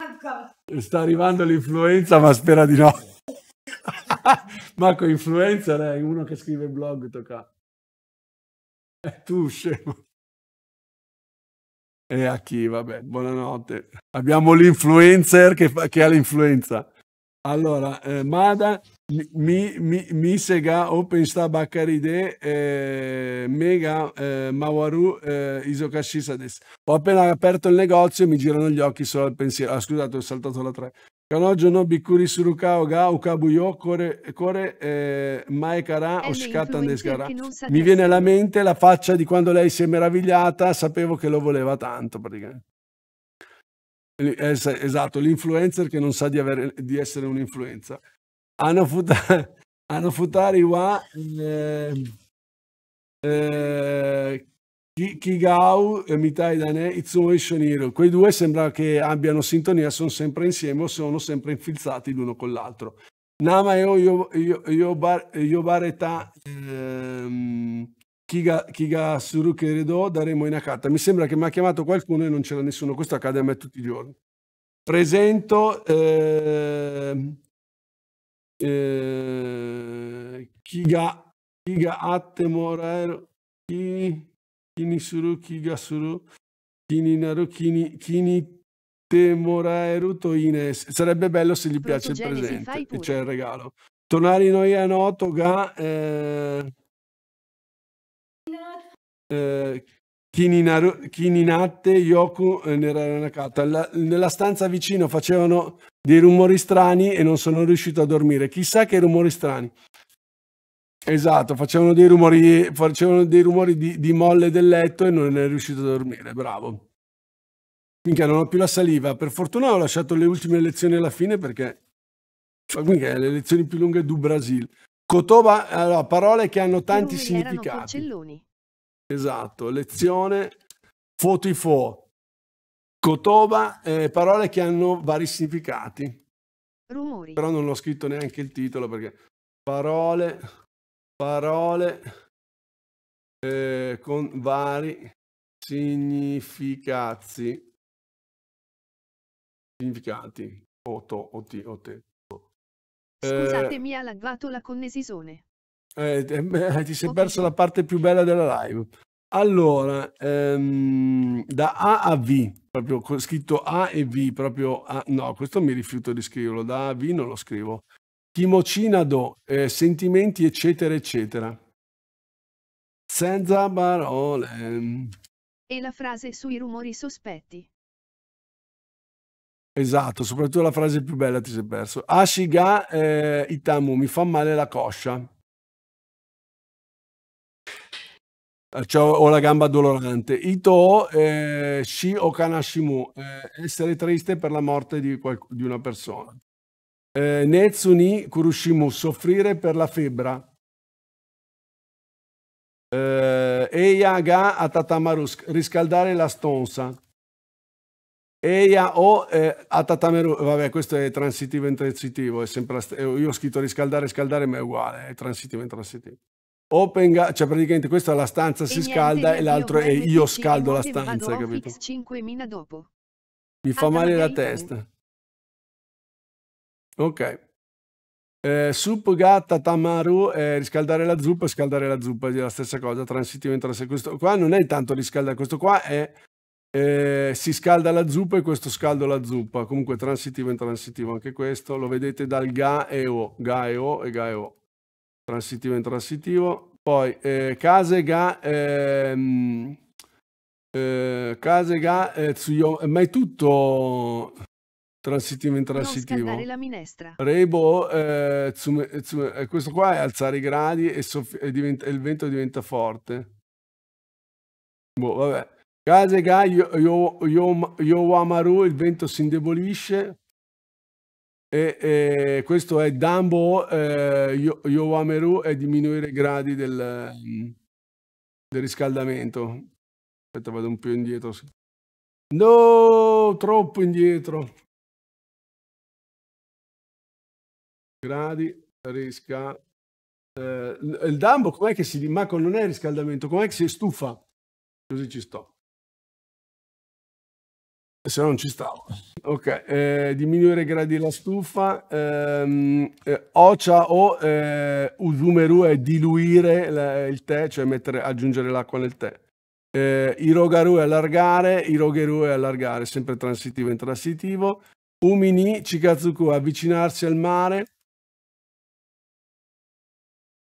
Speaker 2: Marco. Sta arrivando l'influenza, ma spera di no. Marco influencer è uno che scrive blog, tocca. È tu scemo. E a chi? Vabbè, buonanotte. Abbiamo l'influencer che, fa, che ha l'influenza. Allora, eh, Mada, mi, mi, Sega, Open OpenStar Bakkaride, eh, Mega, eh, Mawaru, eh, Isokashis Ho appena aperto il negozio e mi girano gli occhi solo al pensiero. Ah, scusate, ho saltato la 3. Kanojo no bikkuri suru ga ukabuyo kore, kore eh, mae kara eh, o scattan deskara. Mi viene alla mente la faccia di quando lei si è meravigliata, sapevo che lo voleva tanto praticamente. Eh, esatto, l'influencer che non sa di, avere, di essere un'influenza. Hanno futari, hanno futari wa... Ehm, eh, eh, Kigao, Mitai Dane, Itsumo Ishoniro. Quei due sembra che abbiano sintonia, sono sempre insieme o sono sempre infilzati l'uno con l'altro. Nama e Yobareta ehm, Kiga Suru Keredo daremo in Akata. Mi sembra che mi ha chiamato qualcuno e non c'era nessuno. Questo accade a me tutti i giorni. Presento eh, eh, Kiga, Kiga Attemorero. Chi... Kinisuru Kigasuru Kininaru Kini, kini Temoraeru Toines. Sarebbe bello se gli piace il presente, c'è il regalo. Tonari Noia No Toga eh, eh, Kininaru, Kininate Yoku eh, Neranakata. La, nella stanza vicino facevano dei rumori strani e non sono riuscito a dormire. Chissà che rumori strani. Esatto, facevano dei rumori, facevano dei rumori di, di molle del letto e non è riuscito a dormire, bravo. Minchia, non ho più la saliva. Per fortuna ho lasciato le ultime lezioni alla fine perché Cioè, le lezioni più lunghe du Brasil. Cotoba, allora, parole che hanno tanti Lui significati. Esatto, lezione, fotifo, cotoba, eh, parole che hanno vari significati. Rumori. Però non ho scritto neanche il titolo perché parole parole eh, con vari significati.
Speaker 1: Significati. O to, o ti, o te. Scusate,
Speaker 3: eh, ha laggato la connessione.
Speaker 2: Eh, eh, eh, ti sei perso la parte più bella della live. Allora, ehm, da A a V, proprio scritto A e V, proprio A, no, questo mi rifiuto di scriverlo, da A a V non lo scrivo tirocinado, eh, sentimenti, eccetera, eccetera. Senza parole.
Speaker 3: E la frase sui rumori sospetti.
Speaker 2: Esatto, soprattutto la frase più bella ti sei perso. Ashiga eh, Itamu, mi fa male la coscia. Cioè, ho la gamba dolorante. Ito eh, shi okanashimu, eh, essere triste per la morte di, di una persona eh, Netsu Kurushimu, soffrire per la febbra. Eh, eia ga atatamaru, riscaldare la stonsa. Eia o eh, atatamaru, vabbè questo è transitivo e intransitivo, è sempre eh, io ho scritto riscaldare e scaldare ma è uguale, è transitivo e intransitivo. Open ga, cioè praticamente questa è la stanza si scalda e l'altro è io scaldo la stanza, capito? Mi fa male la testa. Ok. Eh, sup, gatta, tamaru, eh, riscaldare la zuppa, scaldare la zuppa, è la stessa cosa, transitivamente la stessa. Questo qua non è tanto riscaldare, questo qua è eh, si scalda la zuppa e questo scaldo la zuppa, comunque transitivo e transitivo anche questo lo vedete dal ga e o, ga e o e ga e o, transitivo e transitivo Poi eh, case ga, ehm, eh, case ga, eh, tsuyo, ma è tutto transitivo in transitivo. Non la minestra. Rebo, eh, tsume, tsume, eh, eh, questo qua è alzare i gradi e, e, diventa, e il vento diventa forte. Boh, vabbè. Kasega, Yowamaru, il vento si indebolisce. E, e questo è Dambo, eh, Yowamaru è diminuire i gradi del, del riscaldamento. Aspetta, vado un po' indietro. No,
Speaker 1: troppo indietro.
Speaker 2: gradi risca... Eh, il Dumbo com'è che si dimacca? Non è riscaldamento, com'è che si stufa? Così ci sto. Se no non ci stavo. Ok, eh, diminuire i gradi la stufa. Ehm, eh, ocia o eh, usumeru è diluire la, il tè, cioè mettere, aggiungere l'acqua nel tè. Eh, irogaru è allargare, irogeru è allargare, sempre transitivo e intransitivo. Umini, chikazuku, avvicinarsi al mare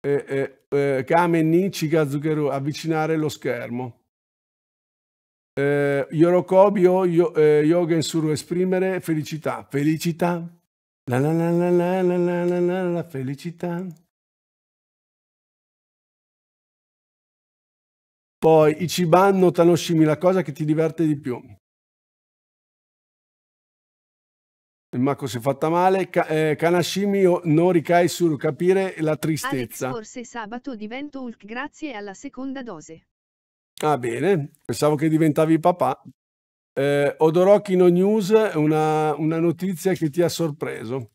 Speaker 2: eh, eh, eh Kamen Kazukeru, avvicinare lo schermo. Eh, Yorokobio, yo, eh, Yoga Suru, esprimere felicità. Felicità. La la la la la la la la la la felicità. Poi Ichiban no Tanoshimi, la cosa che ti diverte di più. Il Mako si è fatta male. Ka eh, Kanashimi no rikai sul capire la tristezza. Alex,
Speaker 3: forse sabato divento Hulk grazie alla seconda dose.
Speaker 2: Ah bene, pensavo che diventavi papà. Eh, Odorokino News, una, una notizia che ti ha sorpreso.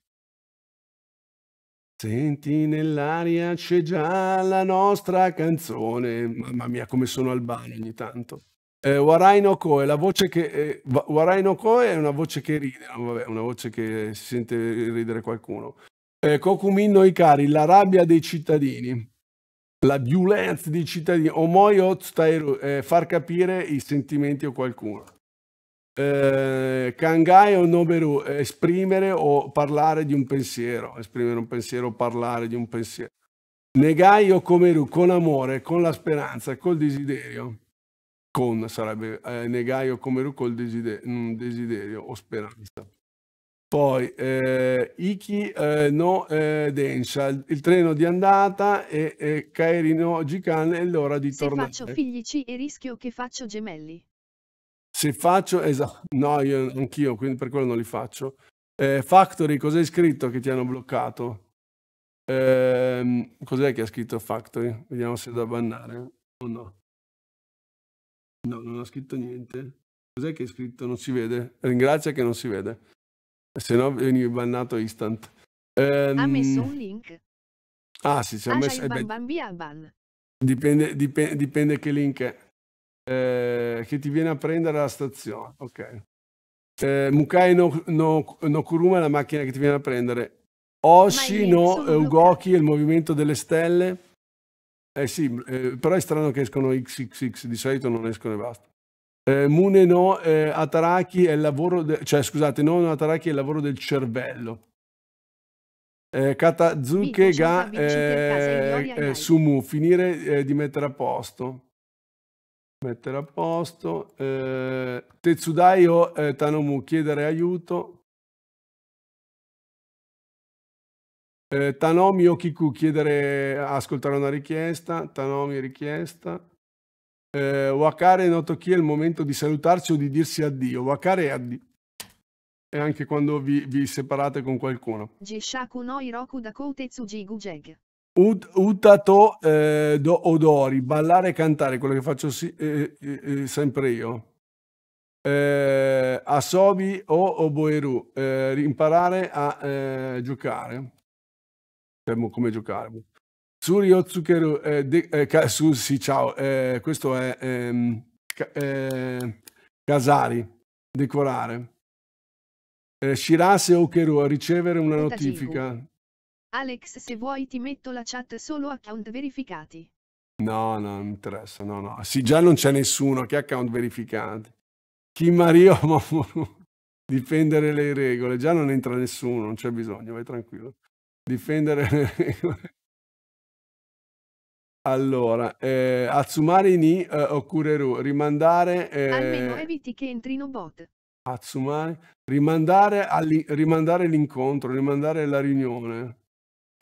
Speaker 2: Senti nell'aria c'è già la nostra canzone. Mamma mia come sono albano ogni tanto. Eh, Warai no Koe, la voce che... Eh, Warai no Koe è una voce che ride, vabbè, una voce che si sente ridere qualcuno. Eh, Kokumin no Ikari, la rabbia dei cittadini, la violenza dei cittadini, Omoi Otstairu, eh, far capire i sentimenti o qualcuno. Eh, kangai o Noberu, esprimere o parlare di un pensiero, esprimere un pensiero o parlare di un pensiero. Negai o Komeru, con amore, con la
Speaker 4: speranza,
Speaker 2: col desiderio con sarebbe eh, negaio come ru col desiderio, mm, desiderio o speranza. Poi eh, Iki eh, no eh, Densa, il treno di andata e, e no Gican è l'ora di Se tornare. Se faccio figli
Speaker 3: C e rischio che faccio gemelli.
Speaker 2: Se faccio, esatto, no, io anch'io, quindi per quello non li faccio. Eh, Factory, cos'hai scritto che ti hanno bloccato? Ehm, cos'è che ha scritto Factory? Vediamo se è da bannare o no. No, non ho scritto niente. Cos'è che è scritto? Non si vede. Ringrazia che non si vede. Se no venivi bannato instant. Um... Ha messo un link. Ah sì, ci ha ah, messo... Eh,
Speaker 3: ban, ban, ban.
Speaker 2: Dipende, dipende, dipende, che link è. Eh, che ti viene a prendere alla stazione. Ok. Eh, Mukai no, no, no Kuruma è la macchina che ti viene a prendere. Oshi no Ugoki è il movimento delle stelle. Eh sì, eh, però è strano che escono XXX, di solito non escono e basta. Eh, Mune no, eh, Ataraki è il lavoro, de- cioè scusate, non Ataraki è il lavoro del cervello. Eh, Katazuke ga eh, eh Sumu, finire eh, di mettere a posto. Mettere a posto. Eh, Tetsudai o Tanomu, chiedere aiuto. Eh, Tanomi o Kiku chiedere, ascoltare una richiesta, Tanomi richiesta. Eh, Wakare e Notoki è il momento di salutarci o di dirsi addio. Wakare è addio. E anche quando vi, vi separate con qualcuno.
Speaker 3: Jishaku no Hiroku da Koutetsu Jigu Jeg.
Speaker 2: Ut, utato eh, do odori, ballare e cantare, quello che faccio si, eh, eh, eh sempre io. Eh, asobi o oboeru, eh, imparare a giocare. Sappiamo come giocare. Suryo Tsukeru, eh, de, eh, su, sì, ciao, eh, questo è ehm, eh, Casari, decorare. Eh, Shirase Okeru, ricevere una notifica.
Speaker 3: Alex, se vuoi ti metto la chat solo account verificati.
Speaker 2: No, no, non mi interessa, no, no. Sì, già non c'è nessuno, che account verificati? Chi Mario Momoru? Difendere le regole, già non entra nessuno, non c'è bisogno, vai tranquillo difendere le regole. Allora, eh, Atsumari ni eh, Okureru, rimandare... Eh, Almeno
Speaker 3: eviti che entrino bot.
Speaker 2: Atsumari, rimandare, alli, rimandare l'incontro, rimandare la riunione,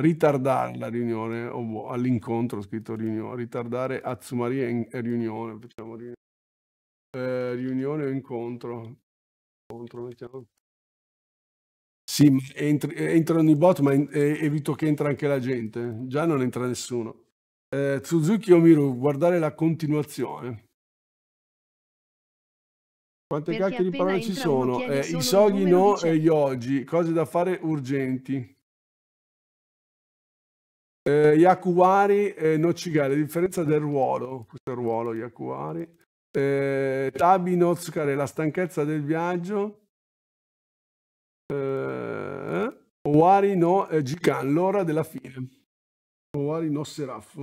Speaker 2: ritardare la riunione, o boh, all'incontro scritto riunione, ritardare Atsumari e, e riunione, facciamo riunione. Eh, riunione o incontro, incontro mettiamo. Sì, entri, eh, entrano i bot, ma in, eh, evito che entra anche la gente. Già non entra nessuno. Eh, Suzuki Omiru, guardare la continuazione. Quante cacche di parole ci sono? Eh, I sogni no e gli oggi. Cose da fare urgenti. Eh, Yakuari e eh, Nocigare, la differenza del ruolo, questo è il ruolo Yakuari. Eh, Tabi Nozcare, la stanchezza del viaggio. Eh, Oari no eh, Gican, l'ora della fine. Oari no Seraffo.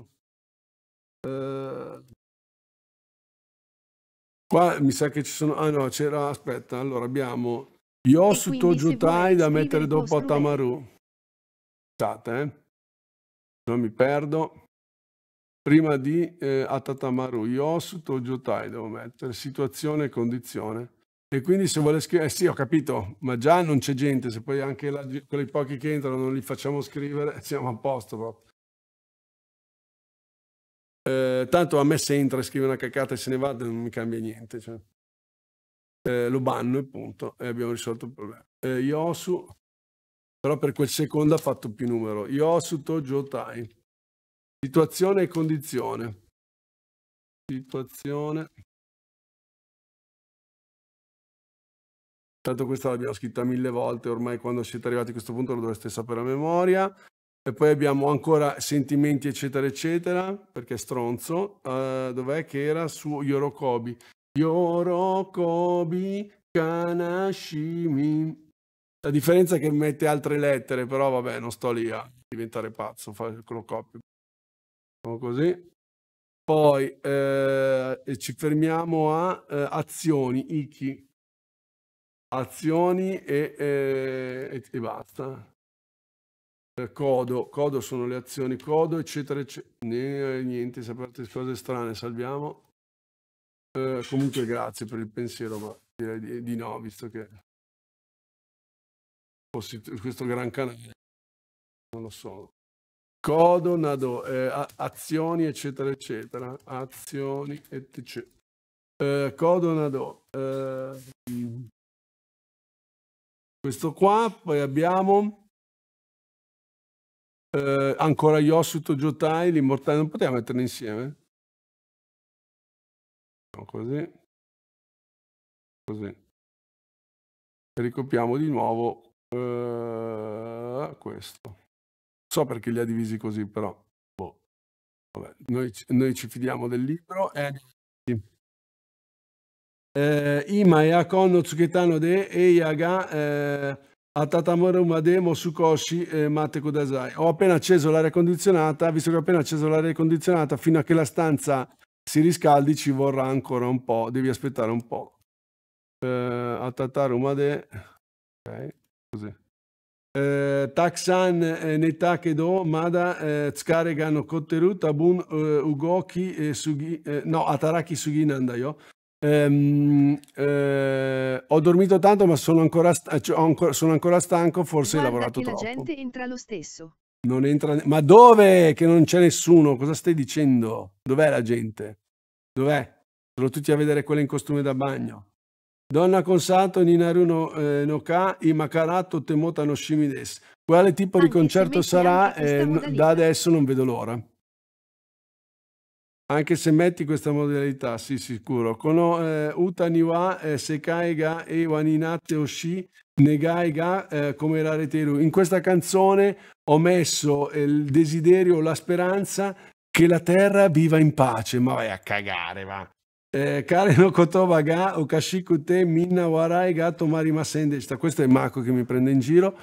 Speaker 2: Eh, qua mi sa che ci sono... Ah no, c'era... Aspetta, allora abbiamo Yosu Tojutai da mettere dopo a Tamaru. Scusate, eh? Non mi perdo. Prima di eh, Atamaru, Yosu Tojutai devo mettere. Situazione e condizione. E quindi se vuole scrivere, eh sì ho capito, ma già non c'è gente, se poi anche la, quelli pochi che entrano non li facciamo scrivere, siamo a posto proprio. Eh, tanto a me se entra e scrive una cacata e se ne va non mi cambia niente. Cioè. Eh, lo banno e punto, e abbiamo risolto il problema. Eh, Yosu, però per quel secondo ha fatto più numero. Yosu Tojo Tai. Situazione e condizione.
Speaker 1: Situazione
Speaker 2: Tanto questa l'abbiamo scritta mille volte, ormai quando siete arrivati a questo punto lo dovreste sapere a memoria. E poi abbiamo ancora sentimenti eccetera eccetera, perché è stronzo. Uh, dov'è che era? Su Yorokobi. Yorokobi Kanashimi. La differenza è che mette altre lettere, però vabbè, non sto lì a diventare pazzo, lo copio. Facciamo così. Poi eh, ci fermiamo a eh, azioni, Iki, azioni e, e, e basta. Eh, codo, codo sono le azioni, codo eccetera eccetera, eh, niente, sapete cose strane, salviamo. Eh, comunque grazie per il pensiero, ma direi di, di no, visto che fossi questo gran canale, non lo so. Codo, nado, eh, azioni eccetera eccetera, azioni eccetera. Eh, codo, nado, eh,
Speaker 1: questo qua, poi abbiamo eh, ancora Yosuto Giotai, l'immortale, non poteva metterli insieme? No, così, così.
Speaker 2: Ricopiamo di nuovo eh, questo. So perché li ha divisi così, però. Boh. Vabbè, noi, noi, ci fidiamo del libro e... Eh, ima e tsuketano de eh, mosukoshi eh, Ho appena acceso l'aria condizionata, visto che ho appena acceso l'aria condizionata, fino a che la stanza si riscaldi ci vorrà ancora un po', devi aspettare un po'. Eh, Atataro Made, ok, così. Eh, taksan neta mada tskaregano tsukare tabun ugoki sugi no ataraki sugi nanda yo. Ehm, eh, ho dormito tanto, ma sono ancora, eh, cioè, ancora, sono ancora stanco. Forse Guarda ho lavorato che troppo. La
Speaker 3: gente entra lo stesso.
Speaker 2: Non entra. Ma dove? Che non c'è nessuno? Cosa stai dicendo? Dov'è la gente? Dov'è? Sono tutti a vedere quella in costume da bagno. Donna Consato, Ninaru no, eh, no ka, Imakarato, Temota no Shimides. Quale tipo Anche di concerto sarà? Eh, da adesso non vedo l'ora anche se metti questa modalità, sì, sicuro. Con eh, uta ni eh, sekai ga e waninate oshi negai ga eh, come rareteru. In questa canzone ho messo eh, il desiderio, la speranza che la terra viva in pace. Ma vai a cagare, va. Kare no kotoba ga okashiku te minna warai ga tomari masende. Questo è Mako che mi prende in giro.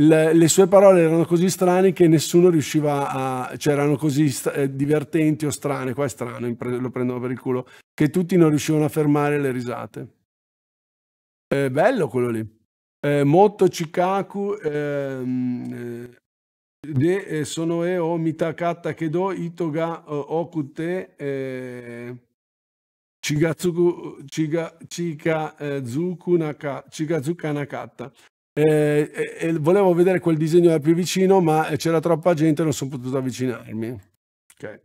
Speaker 2: Le, le, sue parole erano così strane che nessuno riusciva a... cioè erano così eh, divertenti o strane, qua è strano, lo prendono per il culo, che tutti non riuscivano a fermare le risate. Eh, bello quello lì. Eh, Motto Chikaku, ehm, eh, de, eh, sono e o mitakata kedo itoga okute eh, chigazuku, chiga, chikazuku eh, naka, chigazuka nakata e, eh, e, eh, eh, volevo vedere quel disegno da più vicino, ma c'era troppa gente e non sono potuto avvicinarmi. Ok.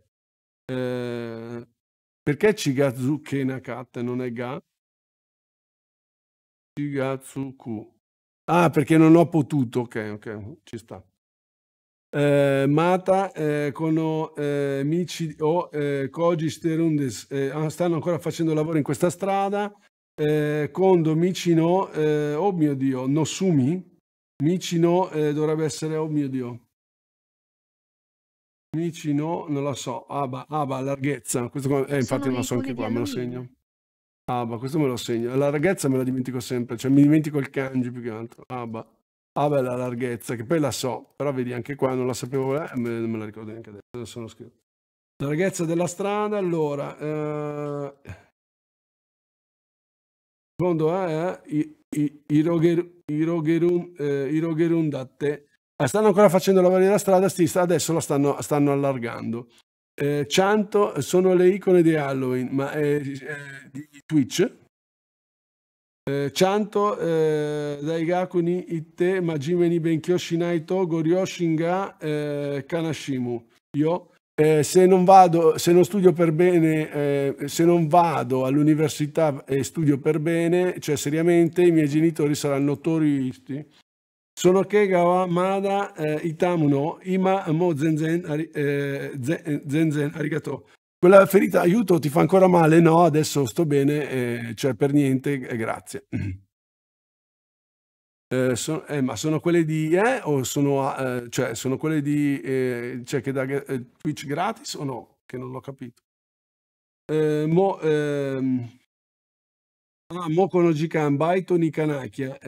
Speaker 2: Eh, perché Chigazuke Nakat non è Ga? Chigazuku. Ah, perché non ho potuto. Ok, ok, ci sta. Eh, Mata eh, con eh, Michi o oh, eh, Koji Sterundes eh, ah, stanno ancora facendo lavoro in questa strada eh, Kondo, Michino, eh, oh mio Dio, Nosumi, Michino eh, dovrebbe essere, oh mio Dio, Michino, non lo so, Aba, Aba, larghezza, questo qua, eh, infatti non lo so anche qua, me lo segno. Aba, questo me lo segno, la larghezza me la dimentico sempre, cioè mi dimentico il kanji più che altro, Aba. Aba è la larghezza, che poi la so, però vedi anche qua non la sapevo, eh, non me la ricordo neanche adesso, adesso sono scritto. La larghezza della strada, allora... Eh... Mondo A eh, ah, Stanno ancora facendo lavori della strada, sì, adesso la stanno, stanno allargando. Eh, Cianto eh, sono le icone di Halloween, ma eh, eh, di Twitch. Eh, Cianto eh, dai Gakuni Itte, Majime ni Benkyo Shinai Togo Ryoshinga eh, Kanashimu. Io eh, se, non vado, se non studio per bene, eh, se non vado all'università e studio per bene, cioè seriamente, i miei genitori saranno toristi. Sono che Gawamada eh, Itamuno, Ima Mo Zenzen, zenzen eh, Arigato. Quella ferita, aiuto, ti fa ancora male? No, adesso sto bene, eh, cioè per niente, eh, grazie. Eh, so, eh, ma sono quelle di eh, o sono, eh, cioè, sono quelle di eh, cioè che da Twitch gratis o no? Che non l'ho capito. mo, ehm, ah, mo con Ojikan, Baito Nikanakia,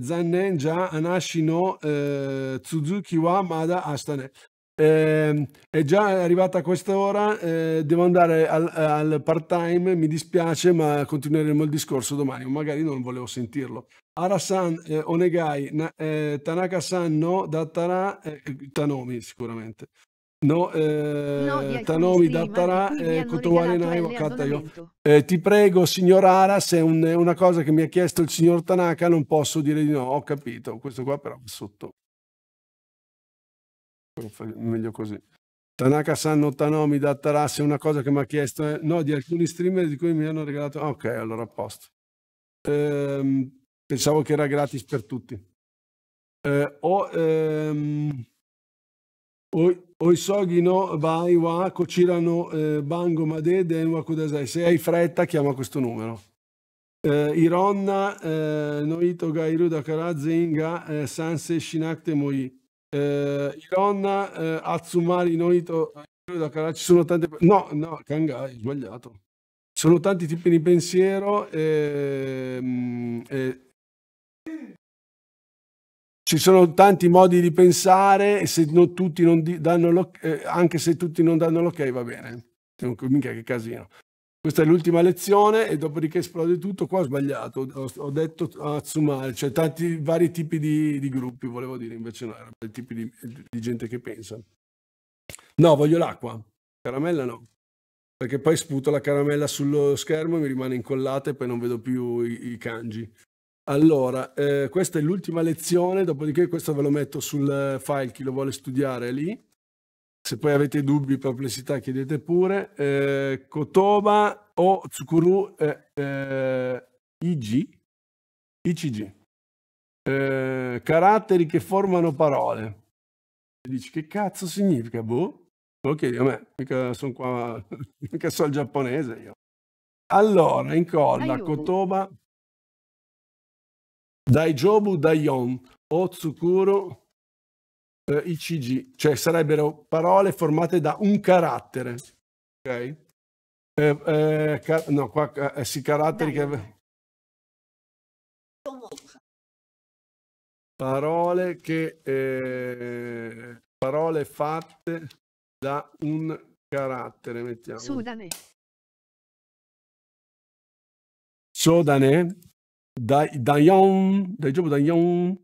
Speaker 2: Zannen già Anashi no Tsuzuki wa Mada Astane. Eh, è già arrivata quest'ora, eh, devo andare al, al part time, mi dispiace ma continueremo il discorso domani, magari non volevo sentirlo. Arasan, eh, Onegai, na, eh, Tanaka-san, no, Dattara, eh, Tanomi sicuramente. No, eh, no Tanomi, Datara, eh, Naiwa, Katayo. Eh, ti prego, signor Ara, se un, una cosa che mi ha chiesto il signor Tanaka non posso dire di no, ho capito, questo qua però sotto meglio così. Tanaka San 89 da Tarassi, una cosa che mi ha chiesto, eh? no, di alcuni streamer di cui mi hanno regalato, ah, ok, allora a posto. Ehm, pensavo che era gratis per tutti. Eh, o, ehm, o Isoghi no, vai, wa, Kochirano, eh, Bango, Made, Denwa, Kudasai. Se hai fretta, chiama questo numero. Eh, Ironna, eh, Noito, Gairu, da Zenga, eh, Sanse, Shinakte, Moi eh, Ilonna eh, Atsumari Noito ci sono tante no no Kangai sbagliato sono tanti tipi di pensiero ehm, eh, ci sono tanti modi di pensare e se no, tutti non danno eh, anche se tutti non danno l'ok va bene minchia che casino questa è l'ultima lezione e dopodiché esplode tutto. Qua ho sbagliato, ho, ho detto a Tsumare, cioè tanti vari tipi di, di, gruppi, volevo dire, invece no, erano tipi di, di gente che pensa. No, voglio l'acqua, caramella no, perché poi sputo la caramella sullo schermo e mi rimane incollata e poi non vedo più i, i kanji. Allora, eh, questa è l'ultima lezione, dopodiché questo ve lo metto sul file, chi lo vuole studiare lì. Se poi avete dubbi, perplessità, chiedete pure. Eh, Kotoba o Tsukuru eh, eh, IG? ICG. Eh, caratteri che formano parole. E dici che cazzo significa, boh? Ok, a me, mica sono qua, mica so il giapponese io. Allora, incolla Kotoba, Daijobu Daion o Tsukuru eh, CG, cioè sarebbero parole formate da un carattere. Ok? Eh, eh, car- no, qua eh, si caratteri che... Parole che... Eh, parole fatte da un carattere, mettiamo. Sudane. Sodane. Dayon, Dajobu Dayon,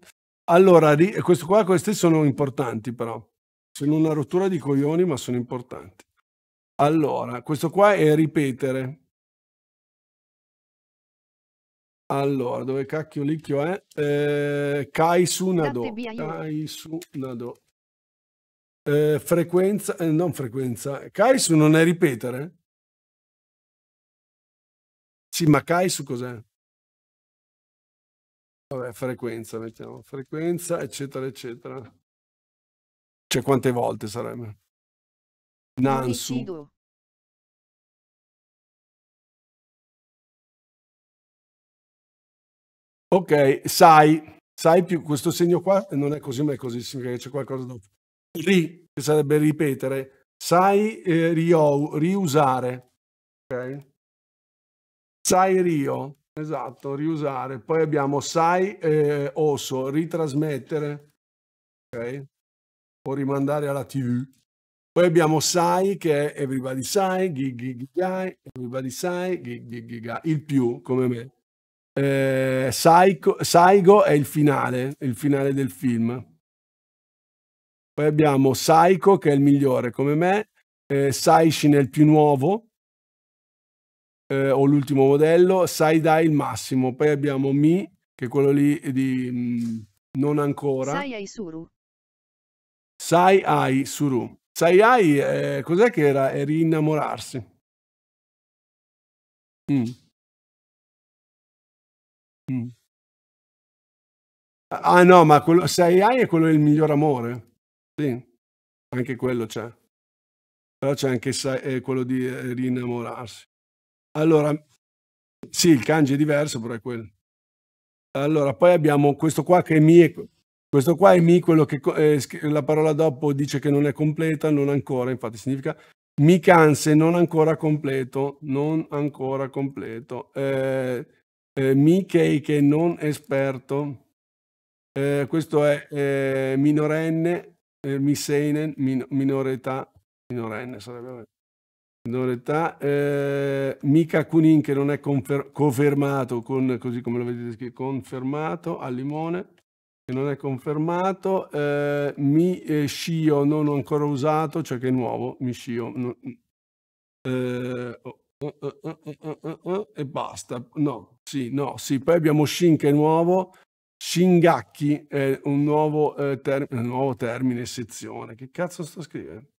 Speaker 2: allora, questo qua, queste sono importanti però. Sono una rottura di coglioni, ma sono importanti. Allora, questo qua è ripetere. Allora, dove cacchio licchio è? Eh, Kaisunado. Kaisunado. Eh, frequenza, eh, non frequenza. Kaisu non è ripetere?
Speaker 1: Sì, ma Kaisu cos'è? Vabbè, frequenza, mettiamo frequenza, eccetera, eccetera. Cioè, quante volte sarebbe? Nansu.
Speaker 2: Ok, sai, sai più questo segno qua non è così, ma è così, significa che c'è qualcosa dopo. Ri, che sarebbe ripetere, sai eh, rio, riusare, ok? Sai rio, Esatto, riusare. Poi abbiamo sai, eh, oso, ritrasmettere, ok? O rimandare alla TV. Poi abbiamo sai che è everybody sai, gigigigai, everybody sai, gigigigai, il più come me. Eh, Saigo, Saigo è il finale, il finale del film. Poi abbiamo Saiko che è il migliore come me, eh, Saishin è il più nuovo, eh, o l'ultimo modello, Saidai il massimo, poi abbiamo Mi, che è quello lì di mh, mm, non ancora.
Speaker 3: Sai Suru.
Speaker 2: Sai Ai Suru. Sai Ai, eh, cos'è che era? È rinnamorarsi.
Speaker 1: Mm. Mm.
Speaker 2: Ah, ah no, ma quello, Sai Ai è quello del miglior amore. Sì, anche quello c'è. Però c'è anche sai, eh, quello di eh, rinnamorarsi. Allora, sì, il kanji è diverso, però è quello. Allora, poi abbiamo questo qua che è mi, questo qua è mi, quello che eh, la parola dopo dice che non è completa, non ancora, infatti significa mi canse, non ancora completo, non ancora completo. Eh, eh, mi kei che non esperto, eh, questo è eh, minorenne, eh, seinen, min minore età, minorenne sarebbe. Minoretà, eh, Mika Kunin che non è confer confermato, con, così come lo vedete scritto, confermato al limone, che non è confermato, eh, Mi eh, Shio non ho ancora usato, cioè che è nuovo, Mi Shio, no, mm. eh, oh oh oh, oh, oh, oh, e basta, no, sì, no, sì, poi abbiamo Shin che è nuovo, Shingaki è un nuovo, eh, term nuovo termine, sezione, che cazzo sto scrivendo?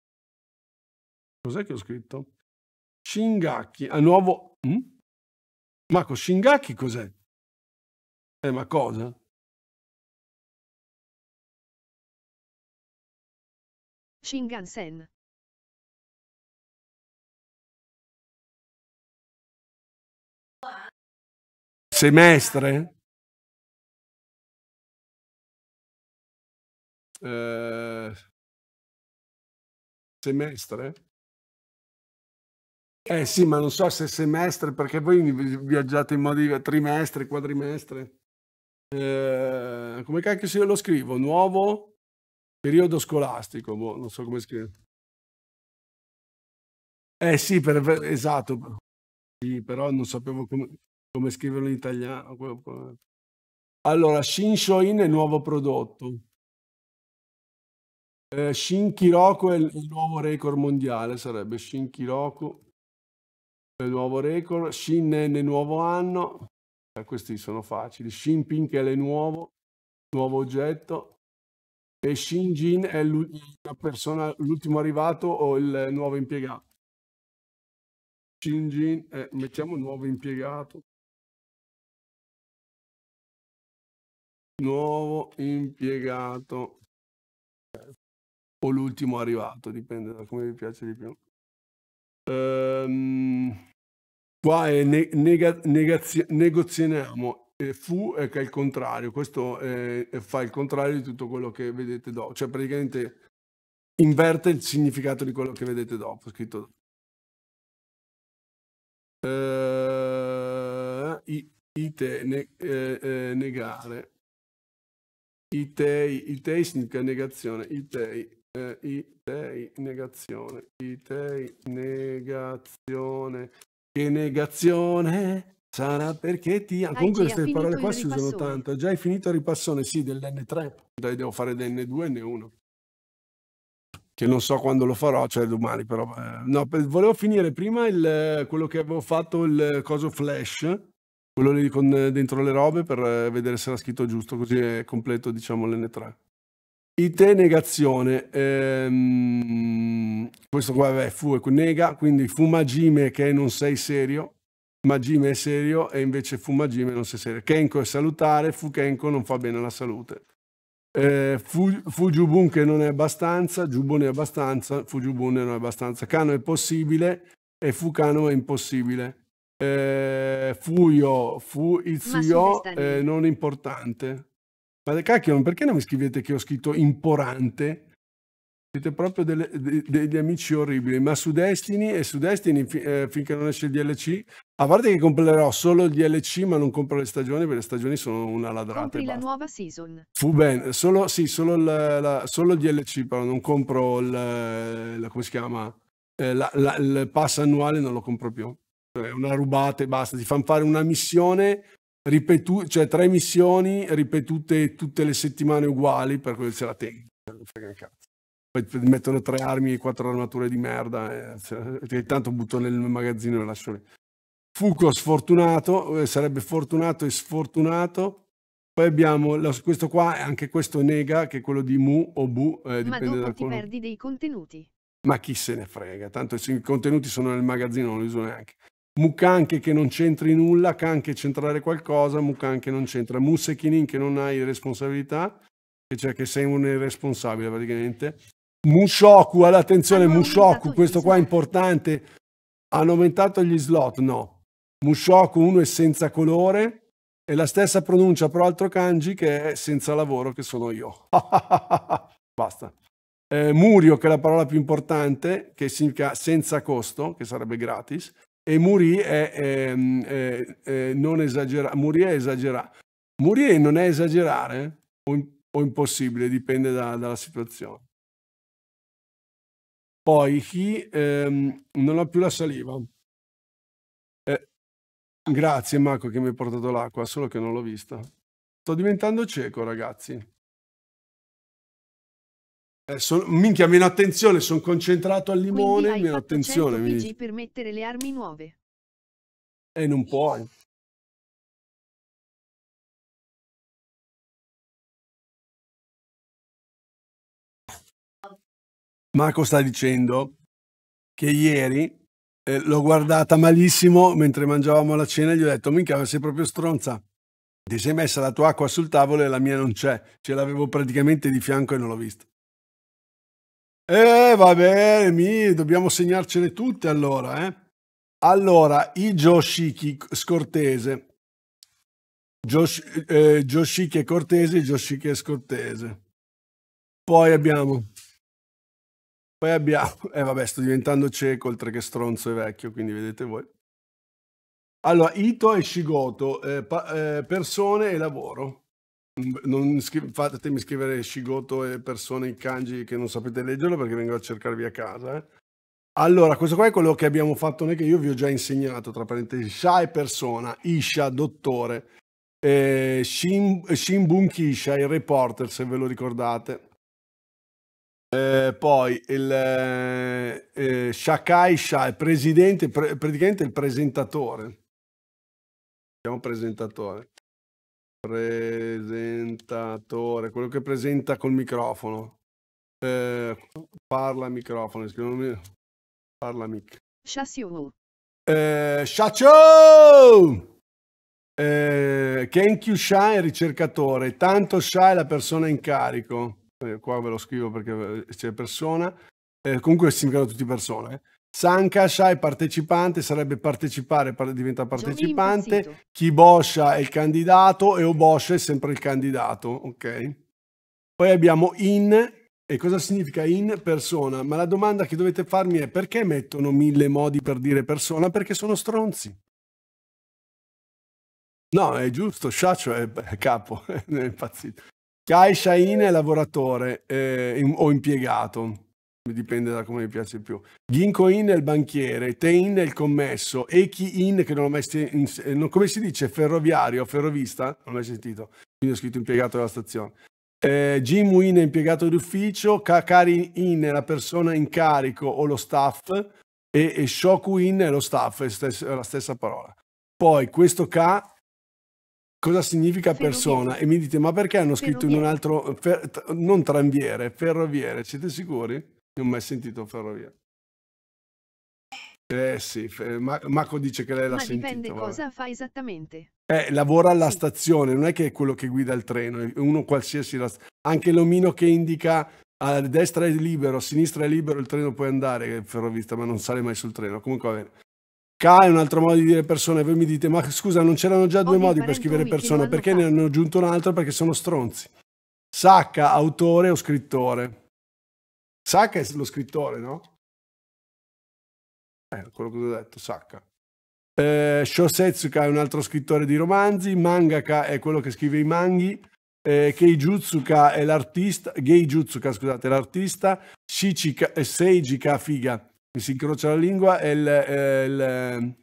Speaker 2: Cos'è che ho scritto?
Speaker 1: Shingaki, a nuovo... Hm? Marco, Shingaki cos'è? Eh, ma cosa? Shingansen. Semestre? Eh,
Speaker 2: semestre? Eh sì, ma non so se semestre, perché voi viaggiate in modi trimestre, quadrimestre. Eh, come cacchio se io lo scrivo? Nuovo periodo scolastico, boh, non so come scrivere. Eh sì, per, esatto. Sì, però non sapevo come, come scriverlo in italiano. Allora, Shinshoin è il nuovo prodotto. Eh, Shin è il nuovo record mondiale, sarebbe Shin nuovo record, Shin N nuovo anno, eh, questi sono facili, Shin Pink è nuovo, nuovo oggetto, e Shin Jin è l'ultimo arrivato o il nuovo impiegato.
Speaker 1: Shin Jin, eh, mettiamo nuovo impiegato.
Speaker 2: Nuovo impiegato o l'ultimo arrivato, dipende da come vi piace di più. Um, Qua ne, nega, negazio, negoziamo e fu è che è il contrario, questo è, fa il contrario di tutto quello che vedete dopo, cioè praticamente inverte il significato di quello che vedete dopo, scritto dopo. Uh, eh, ite ne, eh, eh, negare itei itei significa negazione itei eh, itei negazione itei negazione che negazione sarà perché ti... Ah, comunque queste parole qua si usano tanto. Già hai finito il ripassone, sì, dell'N3. Dai, devo fare dell'N2 e N1. Che non so quando lo farò, cioè domani, però... Eh, no, per, volevo finire prima il, eh, quello che avevo fatto, il coso flash, quello lì con eh, dentro le robe per vedere se era scritto giusto, così è completo, diciamo, l'N3. IT negazione, ehm, questo qua è fu e ecco, nega, quindi fu fumagime che non sei serio, magime è serio e invece fu fumagime non sei serio. Kenko è salutare, fu Kenko non fa bene alla salute. Eh, fu, fujubun che non è abbastanza, giubone è abbastanza, fujubune non è abbastanza. Kano è possibile e fucano è impossibile. Eh, fuio, fu izio, eh, non importante. Ma cacchio, perché non mi scrivete che ho scritto imporante? Siete proprio delle, de, degli amici orribili, ma su Destiny e su Destiny fi, eh, finché non esce il DLC, a parte che comprerò solo il DLC ma non compro le stagioni perché le stagioni sono una ladrata. Compri la
Speaker 3: nuova season.
Speaker 2: Fu bene, solo, sì, solo, la, la, solo il DLC però non compro il, la, come si chiama, eh, la, il pass annuale non lo compro più. È una rubata e basta, ti fanno fare una missione ripetu- cioè tre missioni ripetute tutte le settimane uguali per quello che cui la tempo. Poi mettono tre armi e quattro armature di merda, eh, e tanto butto nel magazzino e lascio lì. Fuco sfortunato, eh, sarebbe fortunato e sfortunato. Poi abbiamo la, questo qua, anche questo nega, che è quello di Mu o Bu. Eh, Ma dopo da ti quello.
Speaker 3: perdi dei contenuti.
Speaker 2: Ma chi se ne frega, tanto i contenuti sono nel magazzino, non li uso neanche. Mukanke che non c'entri nulla, Kanke centrare qualcosa, Mukanke non c'entra, Musekinin che non hai responsabilità, cioè che sei un irresponsabile praticamente. Mushoku, attenzione, Mushoku, questo qua è importante, hanno aumentato gli slot, no. Mushoku uno è senza colore, e la stessa pronuncia però altro kanji che è senza lavoro che sono io. Basta. Eh, murio che è la parola più importante che significa senza costo, che sarebbe gratis e Muri è, è, ehm, è, è non esagerare. Muri è esagerare. Muri non è esagerare o, o impossibile, dipende da, dalla situazione. Poi chi ehm, non ha più la saliva. Eh, grazie Marco che mi hai portato l'acqua, solo che non l'ho vista. Sto diventando cieco ragazzi. Eh, son, minchia, meno attenzione, sono concentrato al
Speaker 1: limone, Quindi meno attenzione. Mi...
Speaker 3: per mettere le armi nuove.
Speaker 1: E eh, non puoi.
Speaker 2: Marco sta dicendo che ieri eh, l'ho guardata malissimo mentre mangiavamo la cena e gli ho detto minchia ma sei proprio stronza ti sei messa la tua acqua sul tavolo e la mia non c'è ce l'avevo praticamente di fianco e non l'ho vista eh, va bene, mi, dobbiamo segnarcele tutte allora, eh. Allora, i Joshiki scortese. Josh, eh, Joshiki è cortese, Joshiki è scortese. Poi abbiamo... Poi abbiamo... Eh vabbè, sto diventando cieco, oltre che stronzo e vecchio, quindi vedete voi. Allora, Ito e Shigoto, eh, pa, eh, persone e lavoro. Mm, non scri- fatemi scrivere Shigoto e persone in kanji che non sapete leggerlo perché vengo a cercarvi a casa. Eh. Allora, questo qua è quello che abbiamo fatto noi, che io vi ho già insegnato, tra parentesi, Sha è persona, Isha dottore, eh, Shin, Shin Kisha, il reporter, se ve lo ricordate. Eh, poi il eh, eh, Shakai Sha è presidente, pre- praticamente il presentatore. Siamo presentatore presentatore, quello che presenta col microfono. Eh, parla microfono, scrivono parla mic.
Speaker 3: Shasiu.
Speaker 2: Eh, Shachou! Eh, Kenkyu Sha è ricercatore, tanto Sha è la persona in carico. Eh, qua ve lo scrivo perché eh, c'è persona. Eh, comunque si indicano tutti persone. Eh. Sankasha è partecipante, sarebbe partecipare, diventa partecipante. Kibosha è il candidato e Obosha è sempre il candidato, ok? Poi abbiamo in, e cosa significa in persona? Ma la domanda che dovete farmi è perché mettono mille modi per dire persona? Perché sono stronzi. No, è giusto, Sciaccio è capo, è impazzito. Kai Shain è lavoratore eh, o impiegato dipende da come mi piace più. Ginko In è il banchiere, te in è il commesso, echi In che non ho mai sentito, come si dice, ferroviario, ferrovista, non ho mai sentito, quindi ho scritto impiegato della stazione. Eh, Jim In è impiegato d'ufficio, Kakari In è la persona in carico o lo staff e, e Shoku In è lo staff, è, stes- è la stessa parola. Poi questo K cosa significa persona e mi dite ma perché hanno scritto in un altro eh, fer, non tranviere ferroviere siete sicuri? Non ho mai sentito Ferrovia. Eh sì, Marco dice che lei l'ha sentito. Ma dipende sentito, cosa
Speaker 3: vabbè. fa esattamente.
Speaker 2: Eh, lavora alla sì. stazione, non è che è quello che guida il treno, è uno qualsiasi. Anche l'omino che indica a destra è libero, a sinistra è libero, il treno può andare, eh, ferrovista, ma non sale mai sul treno. Comunque va bene. K è un altro modo di dire persone, voi mi dite, ma scusa, non c'erano già due Ogni modi per scrivere persone, perché fatto. ne hanno aggiunto un altro? Perché sono stronzi. Sacca, autore o scrittore. Sacca è lo scrittore, no? Eh, quello che ho detto, Sacca. Eh, Shosetsuka è un altro scrittore di romanzi, Mangaka è quello che scrive i manghi, eh, Keijutsuka è l'artista, Geijutsuka scusate, l'artista, Shichika, eh, Seijika Figa, mi si incrocia la lingua, è il, è, il,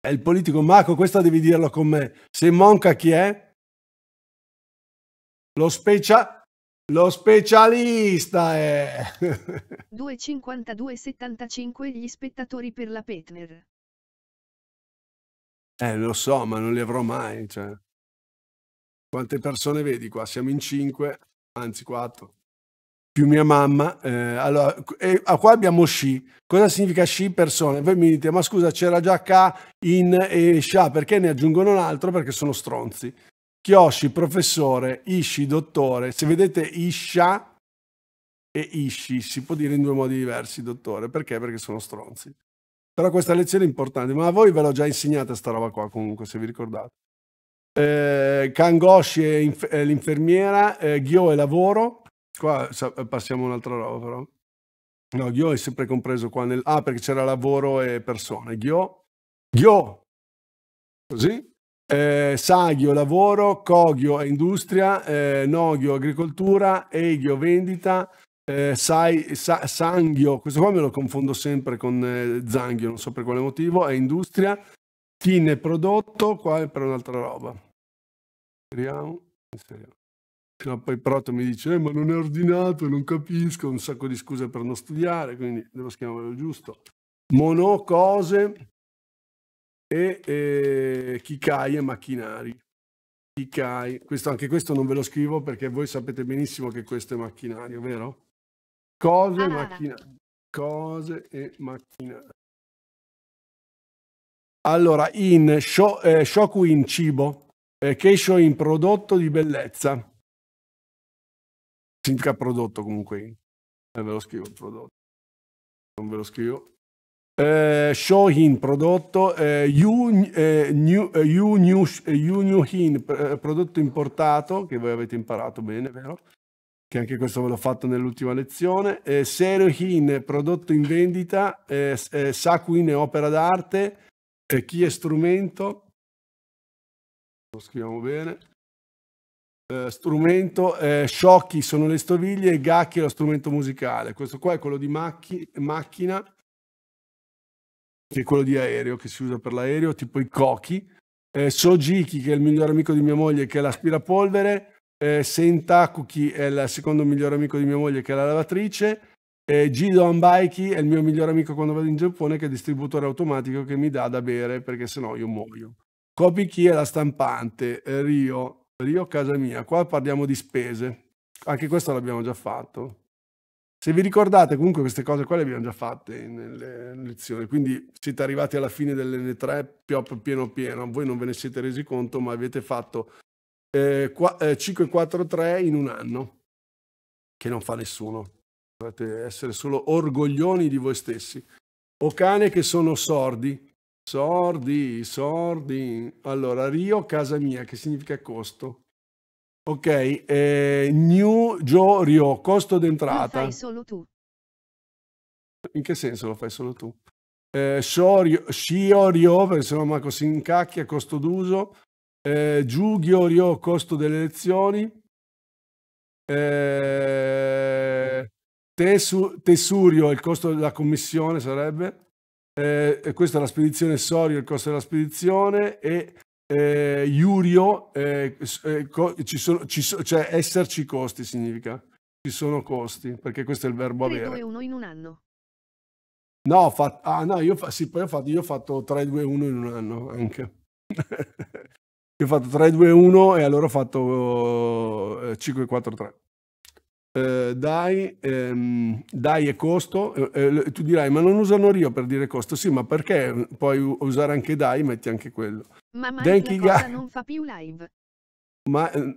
Speaker 2: è il, politico Mako, questo devi dirlo con me, se Monca chi è? Lo specia, lo specialista è...
Speaker 3: 2,52,75 gli spettatori per la Petner.
Speaker 2: Eh, lo so, ma non li avrò mai. Cioè. Quante persone vedi qua? Siamo in 5, anzi 4. Più mia mamma. Eh, allora, e, ah, qua abbiamo sci. Cosa significa sci persone? Voi mi dite, ma scusa, c'era già K in e eh, ah, sha, perché ne aggiungono un altro? Perché sono stronzi. Kyoshi professore, Ishi dottore. Se vedete Isha e Ishi, si può dire in due modi diversi dottore. Perché? Perché sono stronzi. Però questa lezione è importante, ma a voi ve l'ho già insegnata sta roba qua comunque, se vi ricordate. Eh, Kangoshi è, inf- è l'infermiera, eh, Ghio è lavoro. Qua sa- passiamo un'altra roba però. No, Ghio è sempre compreso qua nel... Ah, perché c'era lavoro e persone. Ghio. Ghio. Così? eh, Saghio lavoro, Cogio industria, eh, Noghio agricoltura, Eghio vendita, eh, sai, sa, Sanghio, questo qua me lo confondo sempre con eh, Zanghio, non so per quale motivo, è industria, Tine prodotto, qua è per un'altra roba. Speriamo, speriamo. No, poi Proto mi dice, eh, ma non è ordinato, non capisco, un sacco di scuse per non studiare, quindi devo schiamarlo giusto. Mono e eh, Kikai e Macchinari. Kikai, questo, anche questo non ve lo scrivo perché voi sapete benissimo che questo è macchinario, vero? Cose, ah, macchina... Cose e macchinario. Allora, in sho, eh, Shoku in cibo, eh, Keisho in prodotto di bellezza. Significa prodotto comunque, eh, ve lo scrivo prodotto. Non ve lo scrivo, eh, Shohin prodotto, eh, Yu, eh, new, eh, Yu, new, eh, Yu new Hin eh, prodotto importato, che voi avete imparato bene, vero? Che anche questo ve l'ho fatto nell'ultima lezione. Eh, Serio Hin prodotto in vendita, eh, eh, Sakuin opera d'arte, eh, Chi è strumento, lo scriviamo bene. Eh, strumento, eh, Shoki sono le stoviglie e Gacchi è lo strumento musicale. Questo qua è quello di macchi, macchina che è quello di aereo, che si usa per l'aereo, tipo i cochi. Eh, Sojiki, che è il migliore amico di mia moglie, che è l'aspirapolvere. Eh, Sentakuki è il secondo migliore amico di mia moglie, che è la lavatrice. Eh, Gido Ambaiki è il mio migliore amico quando vado in Giappone, che è il distributore automatico che mi dà da bere, perché sennò io muoio. Kopiki è la stampante. Eh, Rio, Rio casa mia. Qua parliamo di spese. Anche questo l'abbiamo già fatto. Se vi ricordate, comunque queste cose qua le abbiamo già fatte nelle lezioni, quindi siete arrivati alla fine delle tre più pieno pieno, voi non ve ne siete resi conto, ma avete fatto eh, qua, eh, 5-4-3 in un anno, che non fa nessuno. Dovete essere solo orgoglioni di voi stessi. O cane che sono sordi, sordi, sordi. Allora, Rio, casa mia, che significa costo. Ok, eh, New Jorio, costo d'entrata. Lo fai solo tu. In che senso lo fai solo tu? Eh, Shiorio, perché sennò Marco si incacchia, costo d'uso. Eh, Giugiorio, costo delle lezioni. Eh, tesu, tesurio, il costo della commissione sarebbe. Eh, questa è la spedizione Sorio, il costo della spedizione. E eh, Iurio, eh, eh, co- ci sono, ci so- cioè esserci costi significa. Ci sono costi, perché questo è il verbo 3, avere.
Speaker 3: 2, 1 in un anno.
Speaker 2: No, fa- ah, no io, fa- sì, poi ho fatto, io ho fatto 3, 2, 1 in un anno anche. io ho fatto 3, 2, 1 e allora ho fatto 5, 4, 3. Eh, dai, ehm, dai e costo, eh, eh, tu dirai ma non usano Rio per dire costo, sì ma perché eh, puoi usare anche dai, metti anche quello.
Speaker 3: Ma mai Mike Ga- non fa più live.
Speaker 2: Ma ehm,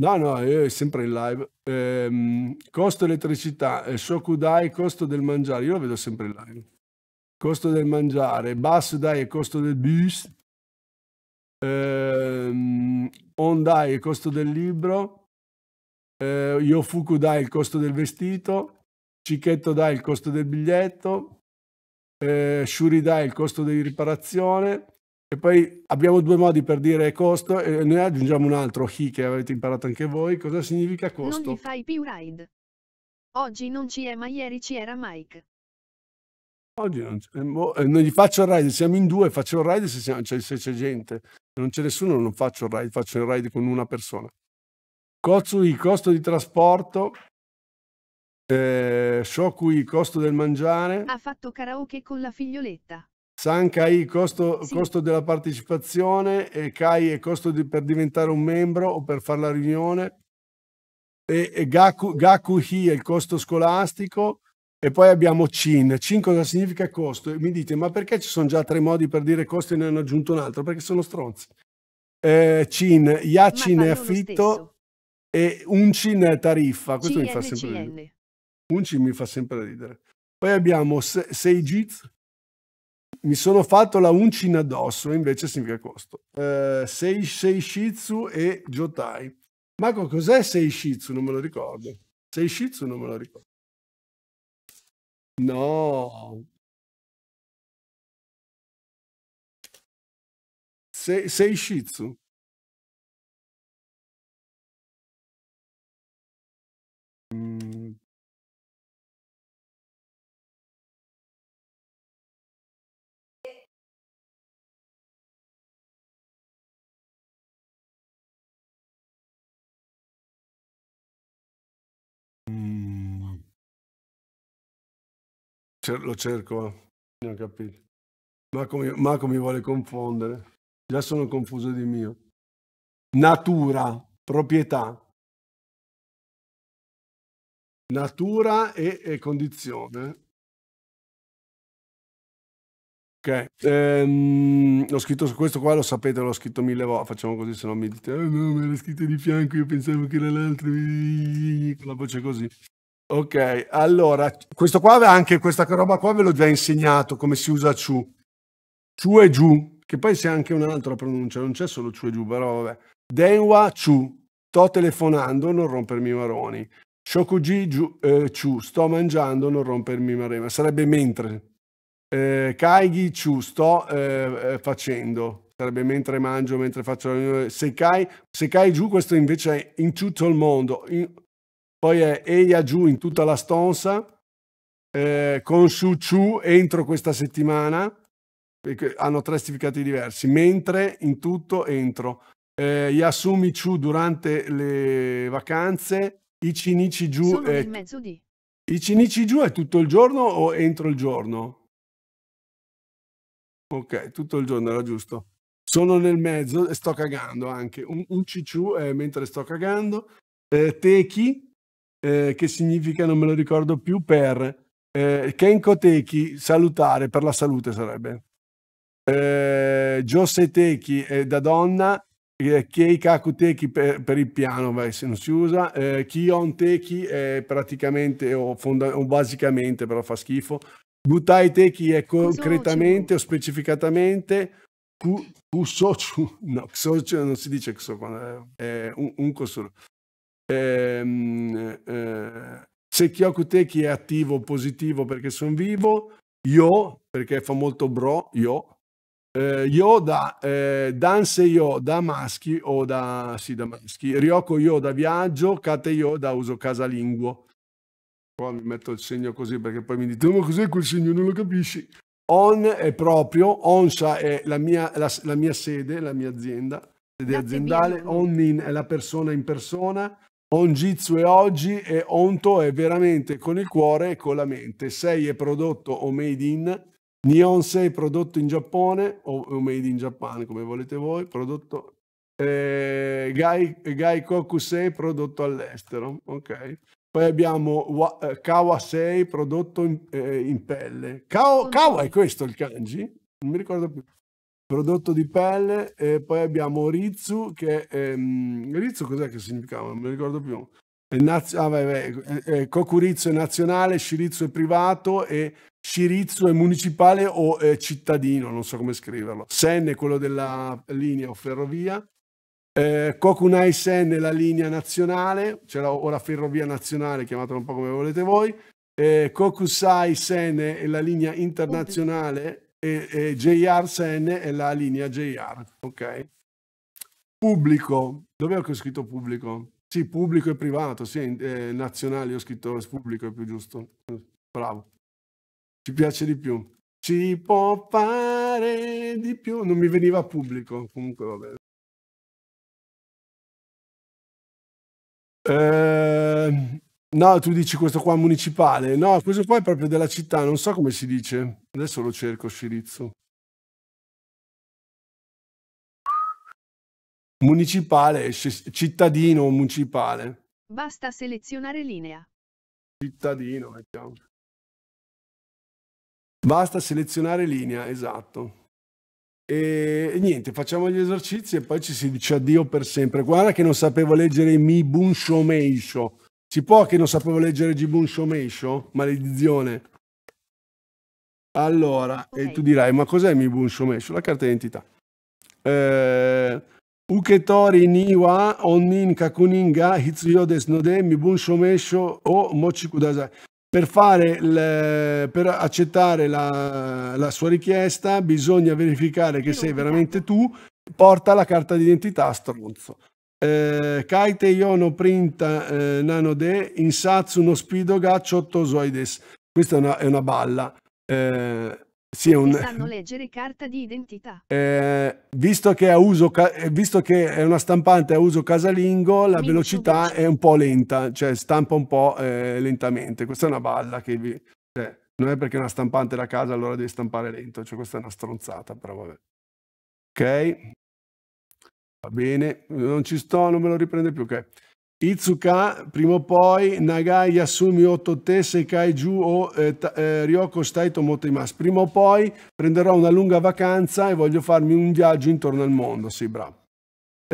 Speaker 2: no, no, è sempre in live. Ehm, costo elettricità, eh, Shokudai, costo del mangiare. Io lo vedo sempre in live. Costo del mangiare, basso dai, costo del bus. Ehm, ondai, costo del libro. Eh, Yofuku dai, il costo del vestito. Cicchetto dai, il costo del biglietto. Eh, Shuri dai, il costo di riparazione. E poi abbiamo due modi per dire costo e noi aggiungiamo un altro hi che avete imparato anche voi. Cosa significa costo? Non mi
Speaker 3: fai più ride. Oggi non ci è, ma ieri ci era Mike.
Speaker 2: Oggi non, eh, boh, eh, non gli faccio il ride, siamo in due, faccio il ride se, siamo, cioè, se c'è gente. non c'è nessuno non faccio il ride, faccio il ride con una persona. Kotsui, costo di trasporto. Eh, Shokui, costo del mangiare.
Speaker 3: Ha fatto karaoke con la figlioletta.
Speaker 2: Sankai, costo, sì. costo della partecipazione, e Kai è costo di, per diventare un membro o per fare la riunione, e, e Gaku, Gakuhi è il costo scolastico, e poi abbiamo Cin. Cin cosa significa costo? E mi dite, ma perché ci sono già tre modi per dire costo e ne hanno aggiunto un altro? Perché sono stronzi. Eh, Cin, Yacin è affitto e Uncin è tariffa. Questo CNCL. mi fa sempre ridere. Uncin mi fa sempre ridere. Poi abbiamo Se mi sono fatto la uncina addosso, invece significa costo. Eh, sei, sei Shih e Jotai. Marco, cos'è Sei Shih Non me lo ricordo. Sei Shih non me lo ricordo.
Speaker 1: No. Sei, sei Shih Mm, lo cerco, non eh. ho capito. Marco mi, Marco mi vuole confondere. Già sono confuso di mio. Natura, proprietà. Natura
Speaker 2: e, e condizione. Ok, ehm, l'ho scritto su questo qua, lo sapete, l'ho scritto mille volte, facciamo così, se non mi dite, oh no, me l'hai scritto di fianco, io pensavo che era l'altro, eh, con la voce così. Ok, allora, questo qua anche questa roba qua ve l'ho già insegnato come si usa ciù. Ciù e giù, che poi c'è anche un'altra pronuncia, non c'è solo ciù e giù, però vabbè. Denwa ciù, sto telefonando, non rompermi i maroni. Shokuji giù, eh, ciù, sto mangiando, non rompermi i maroni. Sarebbe mentre. Eh, kaigi ciù, sto eh, eh, facendo. Sarebbe mentre mangio, mentre faccio la... Sekai, sekai giù, questo invece è in tutto il mondo. In poi è Eia giù in tutta la stonsa, eh, con Su Chu entro questa settimana, perché hanno tre significati diversi, mentre in tutto entro. Eh, Yasumi Chu durante le vacanze, Ichinichi giù Sono è... mezzo di... Ichinichi giù è tutto il giorno o entro il giorno? Ok, tutto il giorno era giusto. Sono nel mezzo e sto cagando anche. Un, un cicciù eh, mentre sto cagando. Eh, techi, eh, che significa, non me lo ricordo più, per eh, Kenko Teki, salutare, per la salute sarebbe. Eh, Jose Teki eh, da donna, eh, Keikaku Teki per, per, il piano, vai, se non si usa, eh, Kion Teki è praticamente o, fonda- o basicamente, però fa schifo, Butai Teki è concretamente o specificatamente, Kusochu, no, Kusochu non si dice Kusochu, è un, un solo. Ehm, eh, se Kyokuteki è attivo positivo perché sono vivo, io perché fa molto bro, io, eh, io da eh, Danse io da maschi o da, sì, da maschi, Ryoko io da viaggio, Kate io da uso casalinguo. Qua mi metto il segno così perché poi mi dite, ma cos'è quel segno? Non lo capisci. On è proprio, Onsa è la mia, la, la mia sede, la mia azienda, sede aziendale, Onin è la persona in persona, Onjitsu è oggi e Onto è veramente con il cuore e con la mente. Sei è prodotto o made in, Nihon sei prodotto in Giappone o made in Japan come volete voi, prodotto eh, Gai, Koku 6 prodotto all'estero, ok? Poi abbiamo Wa, eh, Kawa 6 prodotto in, eh, in pelle. Kao, Kawa è questo il kanji? Non mi ricordo più prodotto di pelle, e poi abbiamo Rizzu, che è, ehm, Rizzu cos'è che significava? Non mi ricordo più. È naz- ah, vai, vai. È, Cocurizzo è nazionale, Scirizzo è privato e Scirizzo è municipale o è cittadino, non so come scriverlo. Sen è quello della linea o ferrovia. Eh, Kokunai Sen è la linea nazionale, c'è la, o la ferrovia nazionale, chiamatela un po' come volete voi. Eh, Kokusai Sen è la linea internazionale, e, e JR Sen è la linea JR, ok? Pubblico, dov'è che ho scritto pubblico? Sì, pubblico e privato, sì, eh, nazionale ho scritto pubblico, è più giusto. Bravo. Ci piace di più. Ci può fare
Speaker 1: di più. Non mi veniva pubblico, comunque va bene.
Speaker 2: No, tu dici questo qua municipale. No, questo qua è proprio della città, non so come si dice. Adesso lo cerco, Scirizzo. Municipale, cittadino municipale.
Speaker 3: Basta selezionare linea.
Speaker 2: Cittadino, mettiamo. Basta selezionare linea, esatto. E, e, niente, facciamo gli esercizi e poi ci si dice addio per sempre. Guarda che non sapevo leggere mi bunshomesho. Ci può che non sapevo leggere Jibun Shomesho? Maledizione. Allora, ah, okay. e tu dirai, ma cos'è Mibun Shomesho? La carta d'identità. Eh, Uketori niwa onin kakuninga ga hitsuyo desu mibun shomesho o mochi Per, fare le, per accettare la, la sua richiesta bisogna verificare che sei veramente tu, porta la carta d'identità stronzo eh, kaite iono printa eh, nanode insatsu no spido ga chottozoides. Questa è una, è una balla. Eh, sì, è un... sanno
Speaker 3: leggere carta di identità.
Speaker 2: Eh, visto, che uso, eh, visto, che è una stampante a uso casalingo, la Minci velocità è un po' lenta, cioè stampa un po' eh, lentamente. Questa è una balla che vi... Cioè, non è perché è una stampante da casa allora devi stampare lento, cioè questa è una stronzata, però vabbè. Ok? Va bene, non ci sto, non me lo riprende più. Ok. Izuka, prima o poi, Nagai, Asumi, Otote, Sekai, Giù o eh, eh, Ryoko, Staito, Motemas. Prima o poi prenderò una lunga vacanza e voglio farmi un viaggio intorno al mondo. Sì, bravo.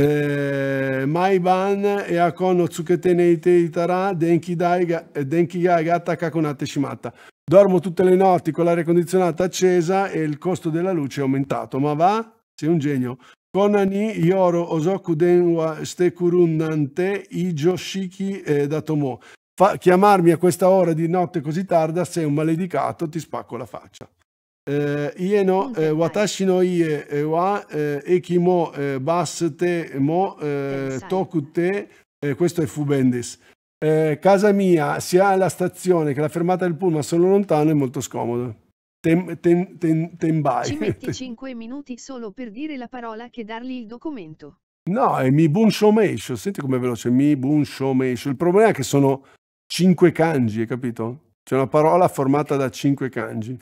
Speaker 2: Eh, Maiban e Akono Tsukete Neite Itara, Denki Daiga Ga eh, Gatta Kakunate Shimata. Dormo tutte le notti con l'aria condizionata accesa e il costo della luce è aumentato, ma va? Sei un genio. Konani Yoro Osoku Denwa Stekurun Nante Ijoshiki eh, Datomo. Fa, chiamarmi a questa ora di notte così tarda, sei un maledicato, ti spacco la faccia. Eh, ieno eh, watashi no ie e eh, wa eh, ekimo eh, bas te mo eh, toku te, eh, questo è Fubendis. Eh, casa mia, sia la stazione che la fermata del pullman sono lontane, è molto scomodo. Tem, tem, tem, tembai. Ci metti
Speaker 3: 5 minuti solo per dire la parola che dargli il documento.
Speaker 2: No, è Mi Bun Shomesho. Senti com'è veloce. Mi Bun Shomesho. Il problema è che sono 5 kanji, hai capito? C'è una parola formata da 5 kanji.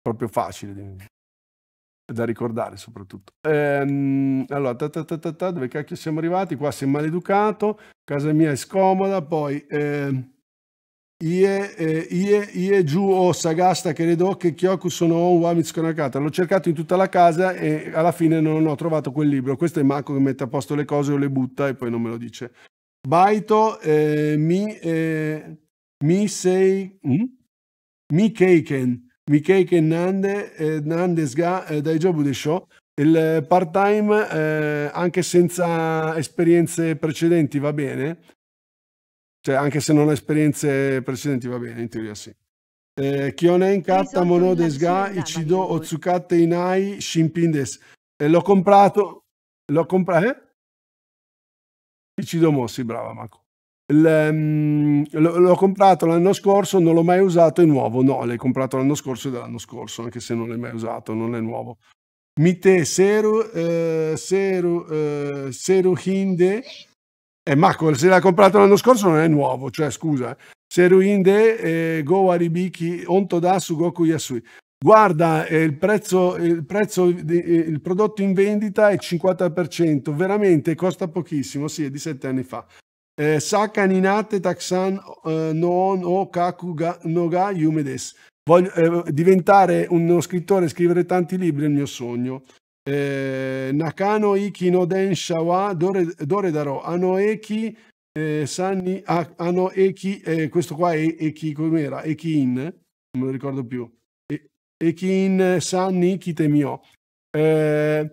Speaker 2: Proprio facile da ricordare soprattutto. Ehm, allora, ta, ta, ta, dove cacchio siamo arrivati? Qua sei maleducato, casa mia è scomoda, poi... Eh... Ie, eh, ie, ie giù o Sagasta che Kyoku sono Wamiz Konakata. L'ho cercato in tutta la casa e alla fine non ho trovato quel libro. Questo è Marco che mette a posto le cose o le butta e poi non me lo dice. Baito eh, mi, eh, mi sei mm? mi keiken mi keiken nande eh, nandes ga eh, dai jobu de show il part time eh, anche senza esperienze precedenti va bene cioè, anche se non ha esperienze precedenti, va bene, in teoria sì. Eh, Kyonen Katta Monode Sga Ichido Otsukate Inai Shinpin Desu. l'ho comprato, l'ho comprato, eh? Ichido Mossi, brava Marco. Ehm, l'ho comprato l'anno scorso, non l'ho mai usato, è nuovo. No, l'hai comprato l'anno scorso e dell'anno scorso, anche se non l'hai mai usato, non è nuovo. Mite Seru, eh, Seru, eh, Seru Hinde eh, Marco, se l'ha comprato l'anno scorso non è nuovo, cioè scusa. Eh. Seruinde, eh, Go Aribiki, Ontodasu, Goku Yasui. Guarda, eh, il prezzo, il, prezzo di, eh, il prodotto in vendita è 50%, veramente costa pochissimo, sì, è di sette anni fa. Eh, Saka Ninate Taksan eh, Noon o Kakuga Noga Yumedes. Voglio eh, diventare uno scrittore, scrivere tanti libri è il mio sogno. えー、中野行きの電車はどれどれだろうあの駅、えー、Sanni, eh, eh, ah, ah no, Eki, eh, questo qua è Eki, com'era? Eki in, non me lo ricordo più. Eki in Sanni Kitemio. Eh,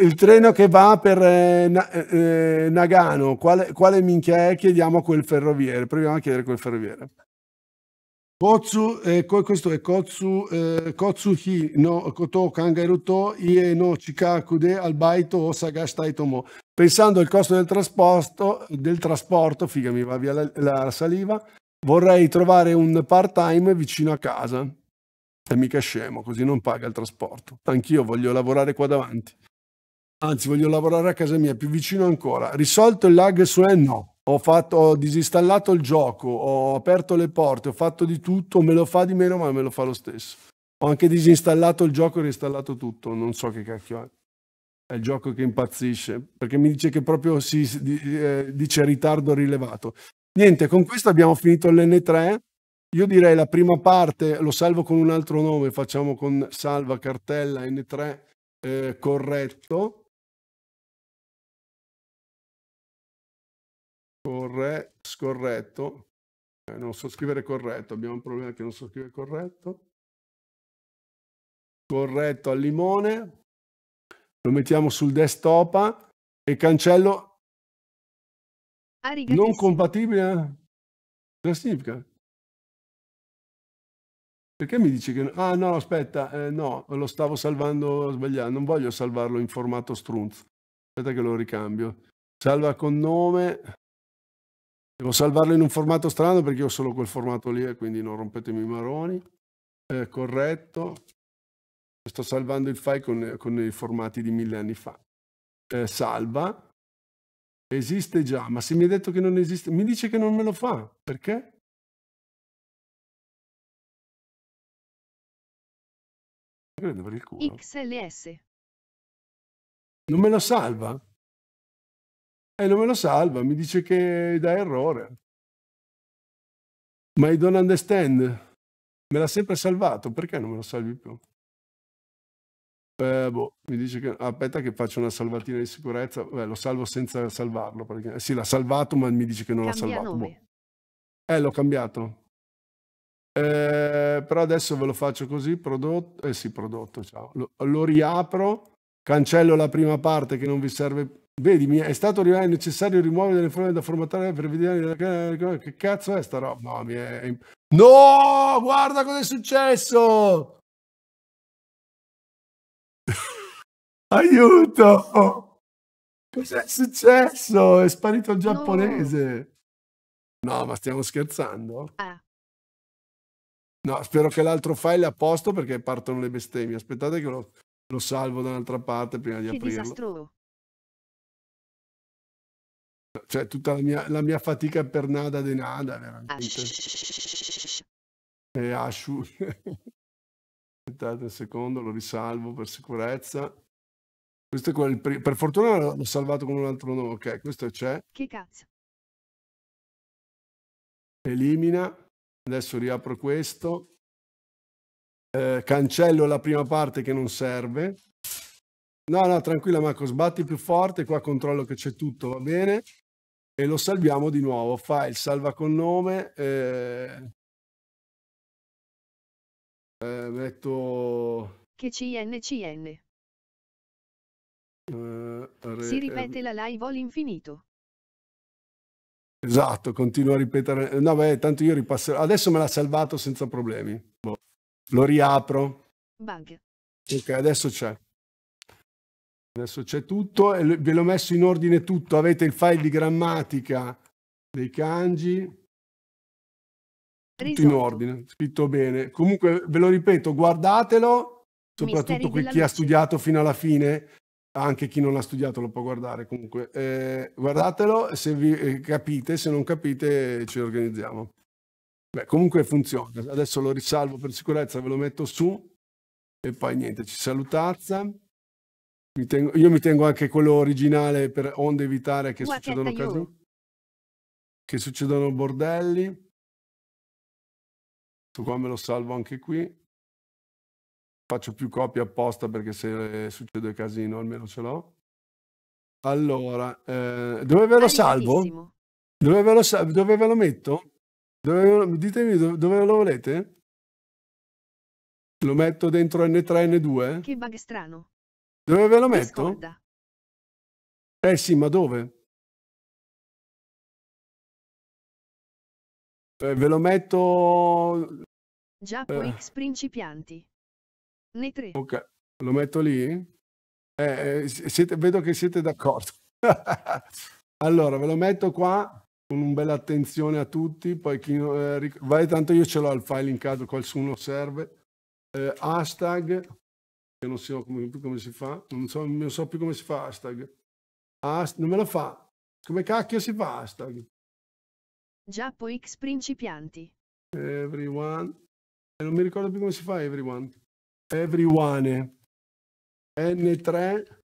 Speaker 2: il treno che va per eh, na, eh, Nagano, quale, quale minchia è? Chiediamo a quel ferroviere, proviamo a chiedere a quel ferroviere. Kotsu, eh, questo è Kotsu, eh, Kotsuhi no Koto Kangaruto Ie no Chikakude Albaito o Sagashtai Tomo. Pensando al costo del trasporto, del trasporto, figa mi va via la, la saliva, vorrei trovare un part time vicino a casa. È mica scemo, così non paga il trasporto. Anch'io voglio lavorare qua davanti. Anzi, voglio lavorare a casa mia, più vicino ancora. Risolto il lag su E? No ho, fatto, ho disinstallato il gioco, ho aperto le porte, ho fatto di tutto, me lo fa di meno, ma me lo fa lo stesso. Ho anche disinstallato il gioco e reinstallato tutto, non so che cacchio è. È il gioco che impazzisce, perché mi dice che proprio si eh, dice ritardo rilevato. Niente, con questo abbiamo finito l'N3. Io direi la prima parte lo salvo con un altro nome, facciamo con salva cartella N3 eh, corretto
Speaker 1: corre, scorretto, eh, non so
Speaker 2: scrivere corretto, abbiamo un problema che non so scrivere corretto, corretto al limone, lo mettiamo sul desktop e cancello ah, non compatibile. Cosa significa? Perché mi dici che... Ah no, aspetta, eh, no, lo stavo salvando sbagliato, non voglio salvarlo in formato strunz. Aspetta che lo ricambio. Salva con nome, Devo salvarlo in un formato strano perché ho solo quel formato lì e quindi non rompetemi i maroni. Eh, corretto. Sto salvando il file con, con, i formati di mille anni fa. Eh, salva. Esiste già, ma se mi ha detto che non esiste, mi dice che non me lo fa. Perché?
Speaker 1: Credo per il
Speaker 3: culo. XLS.
Speaker 1: Non me lo salva?
Speaker 2: e non me lo salva, mi dice che dà errore. Ma I don't understand, me l'ha sempre salvato, perché non me lo salvi più? Eh, boh, mi dice che aspetta che faccio una salvatina di sicurezza, Beh, lo salvo senza salvarlo, perché eh, sì, l'ha salvato ma mi dice che non l'ha salvato. Boh. Eh, l'ho cambiato. Eh, però adesso ve lo faccio così, prodotto, eh sì, prodotto, ciao. Lo, lo riapro Cancello la prima parte che non vi serve. Vedi, mi è stato è necessario rimuovere le forme da formattare per vedere che cazzo è sta roba. No, è... no guarda cosa è successo!
Speaker 1: Aiuto! Cos'è
Speaker 2: successo? È sparito il giapponese. No, ma stiamo scherzando? Eh. No, spero che l'altro file è a posto perché partono le bestemmie. Aspettate che lo... Lo salvo da un'altra parte prima di che aprirlo. Disastro. Cioè, tutta la mia, la mia, fatica per nada di nada, veramente. Ash. E Ashu. Aspettate un secondo, lo risalvo per sicurezza. Questo è quel Per fortuna l'ho salvato con un altro nome. Ok, questo c'è. Che cazzo. Elimina. Adesso riapro questo. Eh, cancello la prima parte che non serve. No, no, tranquilla Marco, sbatti più forte, qua controllo che c'è tutto, va bene. E lo salviamo di nuovo. File, salva con nome. Eh... Eh, metto...
Speaker 3: Che CNCN.
Speaker 1: Eh, re... Si ripete
Speaker 3: la live all'infinito.
Speaker 2: Esatto, continuo a ripetere. No, beh, tanto io ripasserò. Adesso me l'ha salvato senza problemi. Boh. Lo riapro. Bug. Ok, adesso c'è. Adesso c'è tutto e ve l'ho messo in ordine tutto. Avete il file di grammatica dei kanji. Tutto Risotto. in ordine, scritto bene. Comunque ve lo ripeto, guardatelo,
Speaker 1: soprattutto chi luce. ha
Speaker 2: studiato fino alla fine, anche chi non ha studiato lo può guardare comunque. Eh, guardatelo, se vi, eh, capite, se non capite ci organizziamo. Beh, comunque funziona. Adesso lo risalvo per sicurezza, ve lo metto su e poi niente, ci salutazza. Mi tengo, io mi tengo anche quello originale per onde evitare che
Speaker 1: succedano casi,
Speaker 2: che succedano bordelli. Questo qua me lo salvo anche qui. Faccio più copie apposta perché se succede casino almeno ce l'ho. Allora, eh, dove ve lo salvo? Dove ve lo, dove ve lo metto? Dove, ditemi dove, lo volete? Lo metto dentro N3, N2?
Speaker 3: Che bug strano. Dove ve lo metto? Discorda.
Speaker 2: Eh sì, ma dove? Eh, ve lo metto...
Speaker 3: Giappo eh. X principianti. Ne 3.
Speaker 2: Ok, lo metto lì? Eh, eh siete, vedo che siete d'accordo. allora, ve lo metto qua con un bella attenzione a tutti, poi chi, eh, vai tanto io ce l'ho il file in caso qualcuno serve, eh, hashtag, che non so come, come si fa, non so, non so, più come si fa hashtag, hashtag non me lo fa, come cacchio si fa hashtag?
Speaker 3: Giappo X principianti.
Speaker 2: Everyone, eh, non mi ricordo più come si fa everyone, everyone, N3,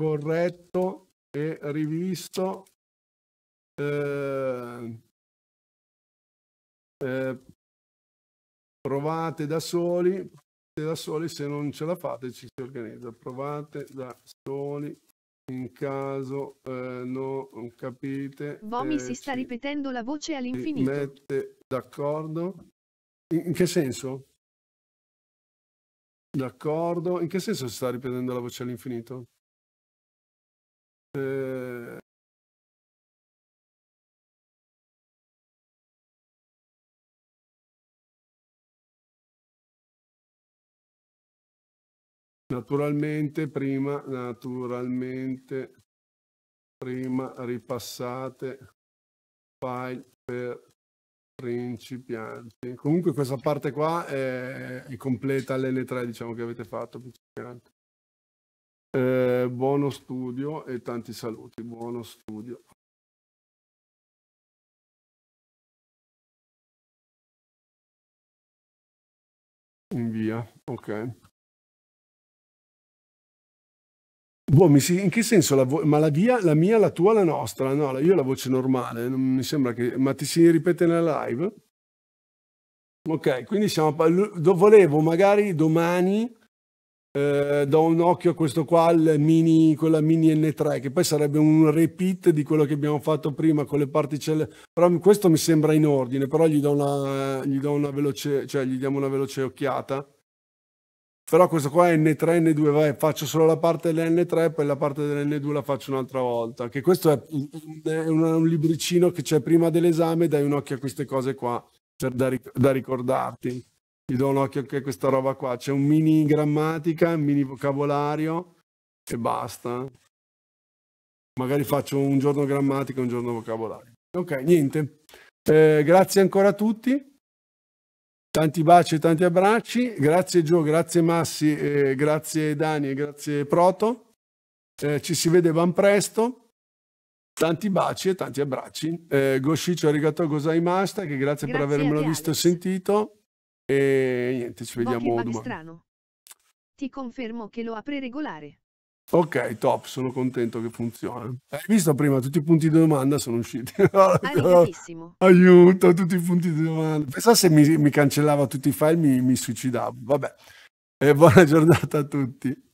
Speaker 2: corretto e
Speaker 1: rivisto eh,
Speaker 2: eh, provate da soli, da soli se non ce la fate ci si organizza, provate da soli in caso eh, non capite. Vomi eh, si sta
Speaker 3: ripetendo la voce all'infinito.
Speaker 2: Mette d'accordo? In, in che senso? D'accordo?
Speaker 1: In che senso si sta ripetendo la voce all'infinito? Eh,
Speaker 2: Naturalmente prima, naturalmente prima ripassate file per principianti. Comunque questa parte qua è, è completa l'L3 diciamo che avete fatto principianti. Eh, buono studio e tanti saluti,
Speaker 1: buono studio. via ok.
Speaker 2: Boh, si, in che senso? La ma la, via, la mia, la tua, la nostra? No, la, io la voce normale, non mi sembra che... Ma ti si ripete nella live? Ok, quindi siamo... Volevo magari domani... Eh, do un occhio a questo qua, il mini, quella mini N3, che poi sarebbe un repeat di quello che abbiamo fatto prima con le particelle, però questo mi sembra in ordine, però gli do una, gli do una veloce, cioè gli diamo una veloce occhiata però questo qua è N3, N2, vai, faccio solo la parte dell'N3, poi la parte dell'N2 la faccio un'altra volta, che questo è, è un, un, libricino che c'è prima dell'esame, dai un occhio a queste cose qua, per da, da ricordarti, ti do un occhio anche a questa roba qua, c'è un mini grammatica, un mini vocabolario e basta. Magari faccio un giorno grammatica e un giorno vocabolario. Ok, niente. Eh, grazie ancora a tutti. Tanti baci e tanti abbracci. Grazie Gio, grazie Massi, eh, grazie Dani e grazie Proto. Eh, ci si vede van presto. Tanti baci e tanti abbracci. Eh, Goshicho arigato Masta, che grazie, grazie per avermelo visto e sentito. E niente, ci vediamo domani.
Speaker 3: Ti confermo che lo apre regolare.
Speaker 2: Ok, top, sono contento che funziona. Hai visto prima tutti i punti di domanda sono usciti. Ah, ah,
Speaker 4: aiuto,
Speaker 2: tutti i punti di domanda. Pensavo se mi, mi cancellava tutti i file mi, mi suicidavo. Vabbè, e eh, buona giornata
Speaker 1: a tutti.